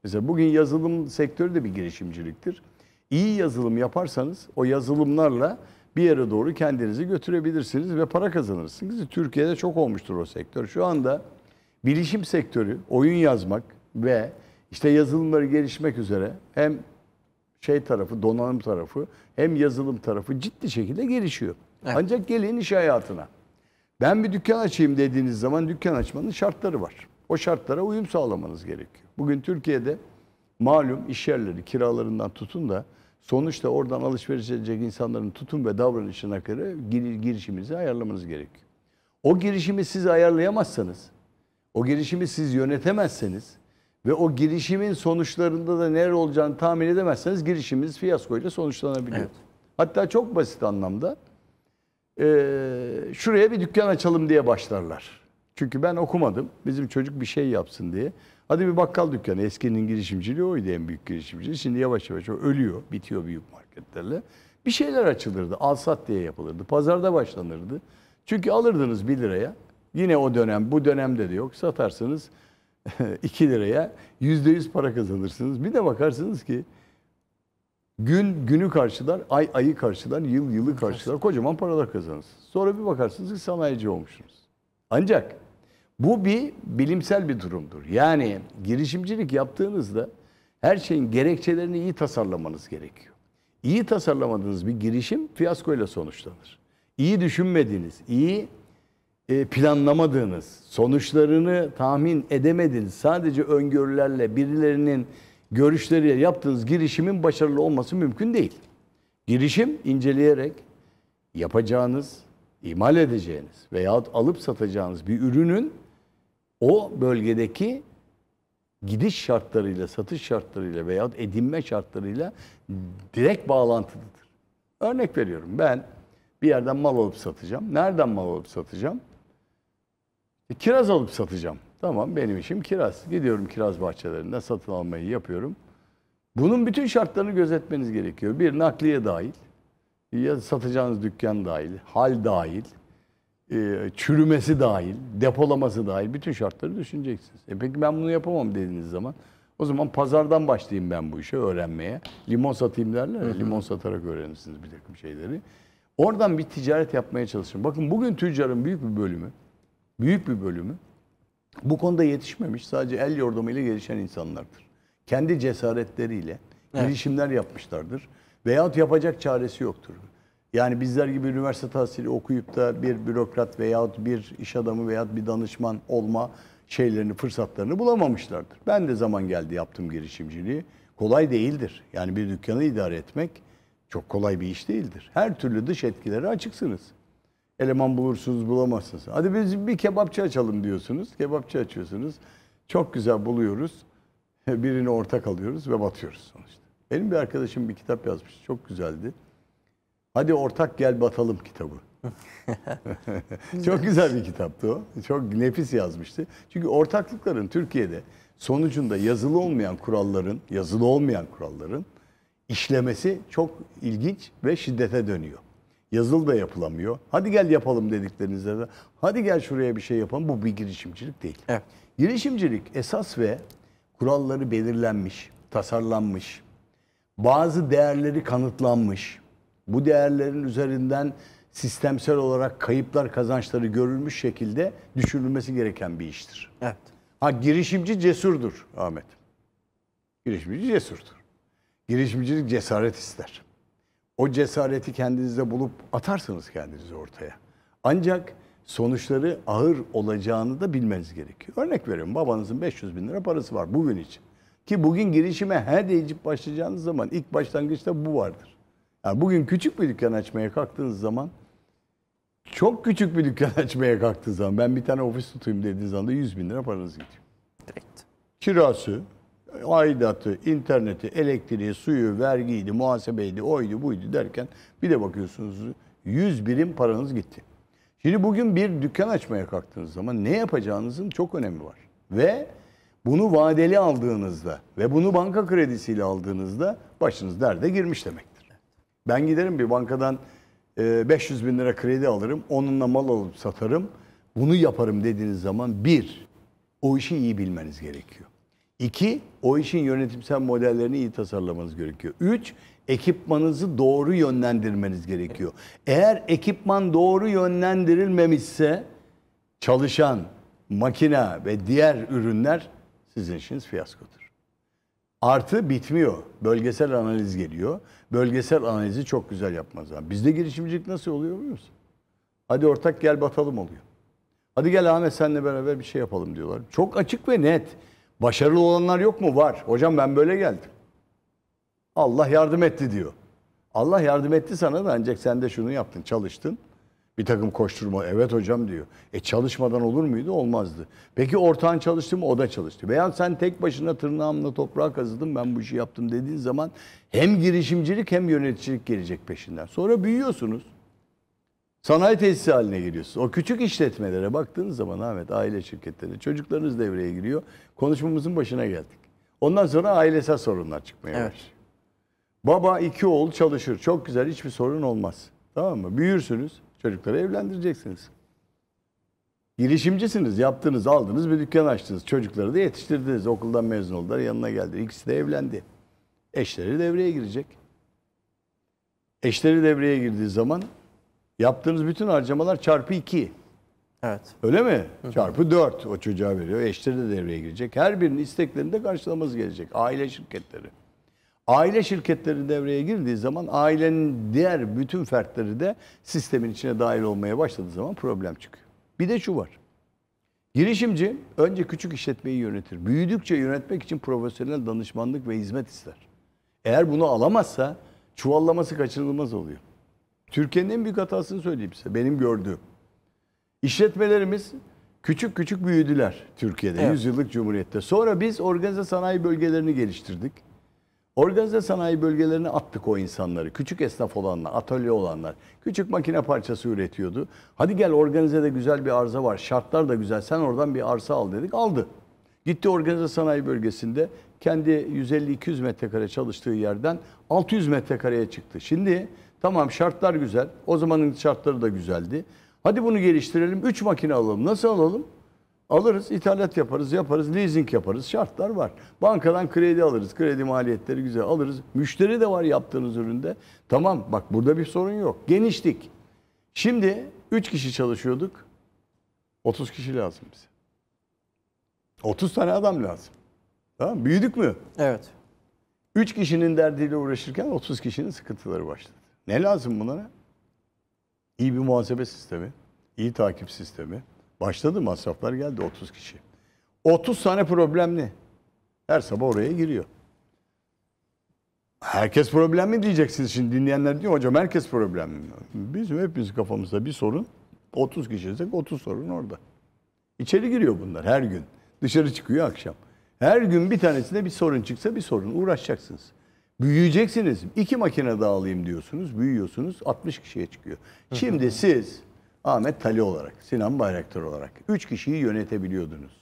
Mesela bugün yazılım sektörü de bir girişimciliktir. İyi yazılım yaparsanız o yazılımlarla bir yere doğru kendinizi götürebilirsiniz ve para kazanırsınız. Türkiye'de çok olmuştur o sektör. Şu anda bilişim sektörü, oyun yazmak ve işte yazılımları gelişmek üzere hem şey tarafı, donanım tarafı hem yazılım tarafı ciddi şekilde gelişiyor. Evet. Ancak gelin iş hayatına. Ben bir dükkan açayım dediğiniz zaman dükkan açmanın şartları var. O şartlara uyum sağlamanız gerekiyor. Bugün Türkiye'de malum iş yerleri kiralarından tutun da Sonuçta oradan alışveriş edecek insanların tutum ve davranışına göre girişimizi ayarlamanız gerekiyor. O girişimi siz ayarlayamazsanız, o girişimi siz yönetemezseniz ve o girişimin sonuçlarında da neler olacağını tahmin edemezseniz girişiminiz fiyaskoyla sonuçlanabiliyor. Evet. Hatta çok basit anlamda e, şuraya bir dükkan açalım diye başlarlar. Çünkü ben okumadım. Bizim çocuk bir şey yapsın diye. Hadi bir bakkal dükkanı. Eskinin girişimciliği oydu en büyük girişimciliği. Şimdi yavaş yavaş o ölüyor, bitiyor büyük marketlerle. Bir şeyler açılırdı. Alsat diye yapılırdı. Pazarda başlanırdı. Çünkü alırdınız 1 liraya. Yine o dönem, bu dönemde de yok. Satarsınız 2 liraya %100 para kazanırsınız. Bir de bakarsınız ki gün günü karşılar, ay ayı karşılar, yıl yılı karşılar. Kocaman paralar kazanırsınız. Sonra bir bakarsınız ki sanayici olmuşsunuz. Ancak bu bir bilimsel bir durumdur. Yani girişimcilik yaptığınızda her şeyin gerekçelerini iyi tasarlamanız gerekiyor. İyi tasarlamadığınız bir girişim fiyaskoyla sonuçlanır. İyi düşünmediğiniz, iyi e, planlamadığınız, sonuçlarını tahmin edemediğiniz, sadece öngörülerle birilerinin görüşleriyle yaptığınız girişimin başarılı olması mümkün değil. Girişim inceleyerek yapacağınız, imal edeceğiniz veyahut alıp satacağınız bir ürünün o bölgedeki gidiş şartlarıyla, satış şartlarıyla veyahut edinme şartlarıyla direkt bağlantılıdır. Örnek veriyorum ben bir yerden mal alıp satacağım. Nereden mal alıp satacağım? E, kiraz alıp satacağım. Tamam benim işim kiraz. Gidiyorum kiraz bahçelerinde satın almayı yapıyorum. Bunun bütün şartlarını gözetmeniz gerekiyor. Bir nakliye dahil, ya satacağınız dükkan dahil, hal dahil, e, çürümesi dahil, depolaması dahil bütün şartları düşüneceksiniz. E peki ben bunu yapamam dediğiniz zaman o zaman pazardan başlayayım ben bu işe öğrenmeye. Limon satayım derler. Hı hı. Limon satarak öğrenirsiniz bir takım şeyleri. Oradan bir ticaret yapmaya çalışın. Bakın bugün tüccarın büyük bir bölümü, büyük bir bölümü bu konuda yetişmemiş sadece el yordamıyla gelişen insanlardır. Kendi cesaretleriyle evet. girişimler yapmışlardır. Veyahut yapacak çaresi yoktur. Yani bizler gibi üniversite tahsili okuyup da bir bürokrat veyahut bir iş adamı veyahut bir danışman olma şeylerini, fırsatlarını bulamamışlardır. Ben de zaman geldi yaptım girişimciliği. Kolay değildir. Yani bir dükkanı idare etmek çok kolay bir iş değildir. Her türlü dış etkilere açıksınız. Eleman bulursunuz bulamazsınız. Hadi biz bir kebapçı açalım diyorsunuz. Kebapçı açıyorsunuz. Çok güzel buluyoruz. Birini ortak alıyoruz ve batıyoruz sonuçta. Benim bir arkadaşım bir kitap yazmış. Çok güzeldi. Hadi ortak gel batalım kitabı. Çok güzel bir kitaptı o. Çok nefis yazmıştı. Çünkü ortaklıkların Türkiye'de sonucunda yazılı olmayan kuralların, yazılı olmayan kuralların işlemesi çok ilginç ve şiddete dönüyor. Yazılı da yapılamıyor. Hadi gel yapalım dediklerinizde de hadi gel şuraya bir şey yapalım. Bu bir girişimcilik değil. Evet. Girişimcilik esas ve kuralları belirlenmiş, tasarlanmış, bazı değerleri kanıtlanmış, bu değerlerin üzerinden sistemsel olarak kayıplar kazançları görülmüş şekilde düşünülmesi gereken bir iştir. Evet. Ha girişimci cesurdur Ahmet. Girişimci cesurdur. Girişimcilik cesaret ister. O cesareti kendinizde bulup atarsınız kendinizi ortaya. Ancak sonuçları ağır olacağını da bilmeniz gerekiyor. Örnek veriyorum babanızın 500 bin lira parası var bugün için. Ki bugün girişime her deyip başlayacağınız zaman ilk başlangıçta bu vardır. Yani bugün küçük bir dükkan açmaya kalktığınız zaman çok küçük bir dükkan açmaya kalktığınız zaman ben bir tane ofis tutayım dediğiniz anda 100 bin lira paranız gidiyor. Direkt. Kirası, aidatı, interneti, elektriği, suyu, vergiydi, muhasebeydi, oydu buydu derken bir de bakıyorsunuz 100 birim paranız gitti. Şimdi bugün bir dükkan açmaya kalktığınız zaman ne yapacağınızın çok önemi var. Ve bunu vadeli aldığınızda ve bunu banka kredisiyle aldığınızda başınız derde girmiş demek. Ben giderim bir bankadan 500 e, bin lira kredi alırım. Onunla mal alıp satarım. Bunu yaparım dediğiniz zaman bir, o işi iyi bilmeniz gerekiyor. İki, o işin yönetimsel modellerini iyi tasarlamanız gerekiyor. Üç, ekipmanınızı doğru yönlendirmeniz gerekiyor. Eğer ekipman doğru yönlendirilmemişse çalışan makina ve diğer ürünler sizin işiniz fiyaskodur. Artı bitmiyor. Bölgesel analiz geliyor bölgesel analizi çok güzel yapmazlar. Bizde girişimcilik nasıl oluyor biliyor musun? Hadi ortak gel batalım oluyor. Hadi gel Ahmet senle beraber bir şey yapalım diyorlar. Çok açık ve net. Başarılı olanlar yok mu? Var. Hocam ben böyle geldim. Allah yardım etti diyor. Allah yardım etti sana da ancak sen de şunu yaptın, çalıştın. Bir takım koşturma. Evet hocam diyor. E çalışmadan olur muydu? Olmazdı. Peki ortağın çalıştı mı? O da çalıştı. Veya sen tek başına tırnağımla toprağa kazıdım ben bu işi yaptım dediğin zaman hem girişimcilik hem yöneticilik gelecek peşinden. Sonra büyüyorsunuz. Sanayi tesisi haline geliyorsunuz. O küçük işletmelere baktığınız zaman Ahmet aile şirketleri çocuklarınız devreye giriyor. Konuşmamızın başına geldik. Ondan sonra ailesel sorunlar çıkmaya evet. başlıyor. Baba iki oğul çalışır. Çok güzel hiçbir sorun olmaz. Tamam mı? Büyürsünüz. Çocukları evlendireceksiniz. Girişimcisiniz. Yaptınız, aldınız, bir dükkan açtınız. Çocukları da yetiştirdiniz. Okuldan mezun oldular, yanına geldi. İkisi de evlendi. Eşleri devreye girecek. Eşleri devreye girdiği zaman yaptığınız bütün harcamalar çarpı iki. Evet. Öyle mi? Çarpı dört o çocuğa veriyor. Eşleri de devreye girecek. Her birinin isteklerini de karşılaması gelecek. Aile şirketleri. Aile şirketleri devreye girdiği zaman ailenin diğer bütün fertleri de sistemin içine dahil olmaya başladığı zaman problem çıkıyor. Bir de şu var. Girişimci önce küçük işletmeyi yönetir. Büyüdükçe yönetmek için profesyonel danışmanlık ve hizmet ister. Eğer bunu alamazsa çuvallaması kaçınılmaz oluyor. Türkiye'nin en büyük hatasını söyleyeyim size. Benim gördüğüm. İşletmelerimiz küçük küçük büyüdüler Türkiye'de. Evet. Yüzyıllık Cumhuriyet'te. Sonra biz organize sanayi bölgelerini geliştirdik. Organize sanayi bölgelerine attık o insanları. Küçük esnaf olanlar, atölye olanlar. Küçük makine parçası üretiyordu. Hadi gel organizede güzel bir arıza var. Şartlar da güzel. Sen oradan bir arsa al dedik. Aldı. Gitti organize sanayi bölgesinde kendi 150-200 metrekare çalıştığı yerden 600 metrekareye çıktı. Şimdi tamam şartlar güzel. O zamanın şartları da güzeldi. Hadi bunu geliştirelim. 3 makine alalım. Nasıl alalım? Alırız, ithalat yaparız, yaparız, leasing yaparız. Şartlar var. Bankadan kredi alırız. Kredi maliyetleri güzel alırız. Müşteri de var yaptığınız üründe. Tamam bak burada bir sorun yok. Genişlik. Şimdi 3 kişi çalışıyorduk. 30 kişi lazım bize. 30 tane adam lazım. Tamam Büyüdük mü? Evet. 3 kişinin derdiyle uğraşırken 30 kişinin sıkıntıları başladı. Ne lazım bunlara? İyi bir muhasebe sistemi, iyi takip sistemi, Başladı masraflar geldi 30 kişi. 30 tane problemli. Her sabah oraya giriyor. Herkes problem mi diyeceksiniz şimdi dinleyenler diyor hocam herkes problemli. Bizim hepimiz kafamızda bir sorun. 30 kişiysek 30 sorun orada. İçeri giriyor bunlar her gün. Dışarı çıkıyor akşam. Her gün bir tanesinde bir sorun çıksa bir sorun uğraşacaksınız. Büyüyeceksiniz. İki makine daha alayım diyorsunuz. Büyüyorsunuz. 60 kişiye çıkıyor. Şimdi siz Ahmet Tali olarak, Sinan Bayraktar olarak. Üç kişiyi yönetebiliyordunuz.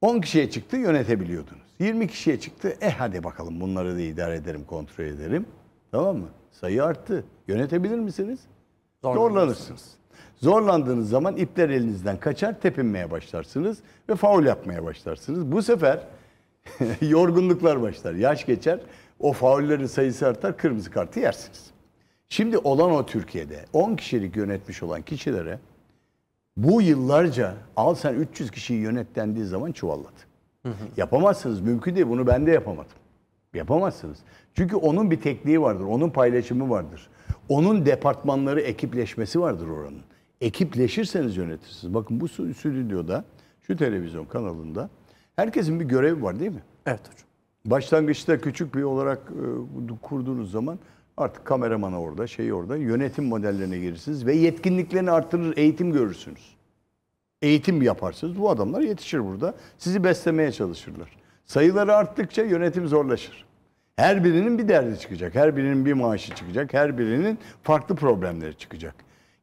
On kişiye çıktı yönetebiliyordunuz. Yirmi kişiye çıktı. eh hadi bakalım bunları da idare ederim, kontrol ederim. Tamam mı? Sayı arttı. Yönetebilir misiniz? Zorlanırsınız. Zorlandığınız zaman ipler elinizden kaçar, tepinmeye başlarsınız ve faul yapmaya başlarsınız. Bu sefer yorgunluklar başlar, yaş geçer, o faullerin sayısı artar, kırmızı kartı yersiniz. Şimdi olan o Türkiye'de 10 kişilik yönetmiş olan kişilere bu yıllarca al sen 300 kişiyi yönetlendiği zaman çuvalladı. Yapamazsınız. Mümkün değil. Bunu ben de yapamadım. Yapamazsınız. Çünkü onun bir tekniği vardır. Onun paylaşımı vardır. Onun departmanları ekipleşmesi vardır oranın. Ekipleşirseniz yönetirsiniz. Bakın bu stüdyoda, şu televizyon kanalında herkesin bir görevi var değil mi? Evet hocam. Başlangıçta küçük bir olarak e, kurduğunuz zaman Artık kameramanı orada, şey orada. Yönetim modellerine girirsiniz ve yetkinliklerini artırır, eğitim görürsünüz. Eğitim yaparsınız. Bu adamlar yetişir burada. Sizi beslemeye çalışırlar. Sayıları arttıkça yönetim zorlaşır. Her birinin bir derdi çıkacak. Her birinin bir maaşı çıkacak. Her birinin farklı problemleri çıkacak.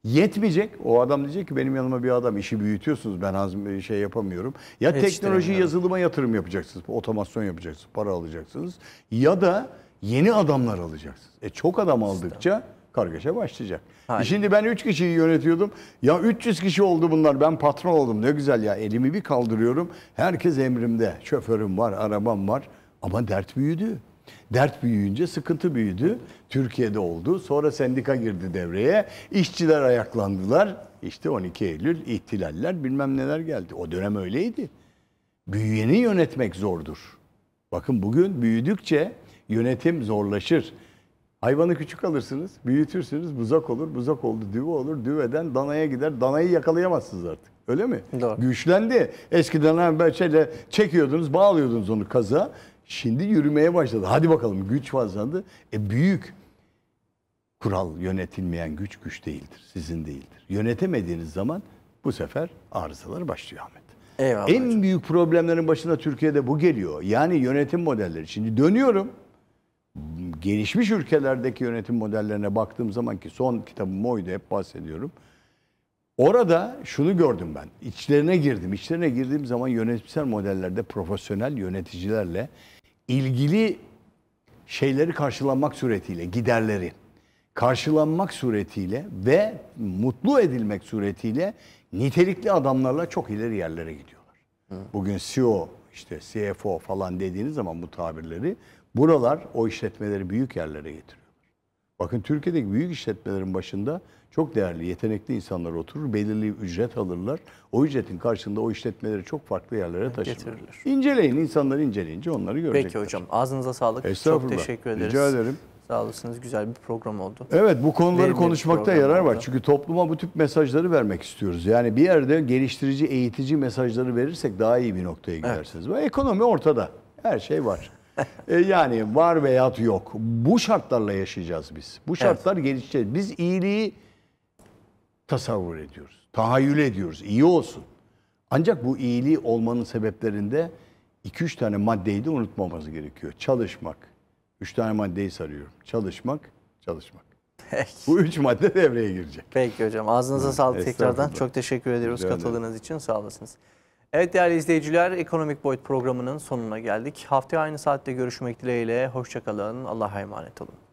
Yetmeyecek. O adam diyecek ki benim yanıma bir adam işi büyütüyorsunuz. Ben az şey yapamıyorum. Ya teknoloji yazılıma yatırım yapacaksınız. Otomasyon yapacaksınız. Para alacaksınız. Ya da yeni adamlar alacaksınız. E çok adam aldıkça kargaşa başlayacak. E şimdi ben 3 kişiyi yönetiyordum. Ya 300 kişi oldu bunlar. Ben patron oldum. Ne güzel ya. Elimi bir kaldırıyorum. Herkes emrimde. Şoförüm var, arabam var. Ama dert büyüdü. Dert büyüyünce sıkıntı büyüdü. Türkiye'de oldu. Sonra sendika girdi devreye. İşçiler ayaklandılar. İşte 12 Eylül ihtilaller bilmem neler geldi. O dönem öyleydi. Büyüyeni yönetmek zordur. Bakın bugün büyüdükçe yönetim zorlaşır. Hayvanı küçük alırsınız, büyütürsünüz, buzak olur, buzak oldu, düve olur, düveden danaya gider, danayı yakalayamazsınız artık. Öyle mi? Doğru. Güçlendi. Eskiden ben şeyle çekiyordunuz, bağlıyordunuz onu kaza. Şimdi yürümeye başladı. Hadi bakalım güç fazlandı. E büyük kural yönetilmeyen güç güç değildir. Sizin değildir. Yönetemediğiniz zaman bu sefer arızalar başlıyor Ahmet. Eyvallah en hocam. büyük problemlerin başında Türkiye'de bu geliyor. Yani yönetim modelleri. Şimdi dönüyorum gelişmiş ülkelerdeki yönetim modellerine baktığım zaman ki son kitabım oydu hep bahsediyorum. Orada şunu gördüm ben. İçlerine girdim. İçlerine girdiğim zaman yönetimsel modellerde profesyonel yöneticilerle ilgili şeyleri karşılanmak suretiyle, giderleri karşılanmak suretiyle ve mutlu edilmek suretiyle nitelikli adamlarla çok ileri yerlere gidiyorlar. Bugün CEO, işte CFO falan dediğiniz zaman bu tabirleri Buralar o işletmeleri büyük yerlere getiriyorlar. Bakın Türkiye'deki büyük işletmelerin başında çok değerli, yetenekli insanlar oturur. Belirli ücret alırlar. O ücretin karşılığında o işletmeleri çok farklı yerlere taşırlar. İnceleyin, insanları inceleyince onları görecekler. Peki hocam, ağzınıza sağlık. Çok teşekkür ederiz. Rica ederim. Sağ olasınız. Güzel bir program oldu. Evet bu konuları Verimli konuşmakta yarar var. Çünkü topluma bu tip mesajları vermek istiyoruz. Yani bir yerde geliştirici, eğitici mesajları verirsek daha iyi bir noktaya gidersiniz. Evet. ekonomi ortada. Her şey var. e yani var veya yok. Bu şartlarla yaşayacağız biz. Bu şartlar evet. gelişecek. Biz iyiliği tasavvur ediyoruz. Tahayyül ediyoruz. İyi olsun. Ancak bu iyiliği olmanın sebeplerinde 2-3 tane maddeyi de unutmamamız gerekiyor. Çalışmak. 3 tane maddeyi sarıyorum. Çalışmak, çalışmak. Peki. Bu üç madde devreye girecek. Peki hocam. Ağzınıza sağlık tekrardan. Çok teşekkür ediyoruz katıldığınız için. Sağ olasınız. Evet değerli izleyiciler, Ekonomik Boyut programının sonuna geldik. Haftaya aynı saatte görüşmek dileğiyle. Hoşçakalın, Allah'a emanet olun.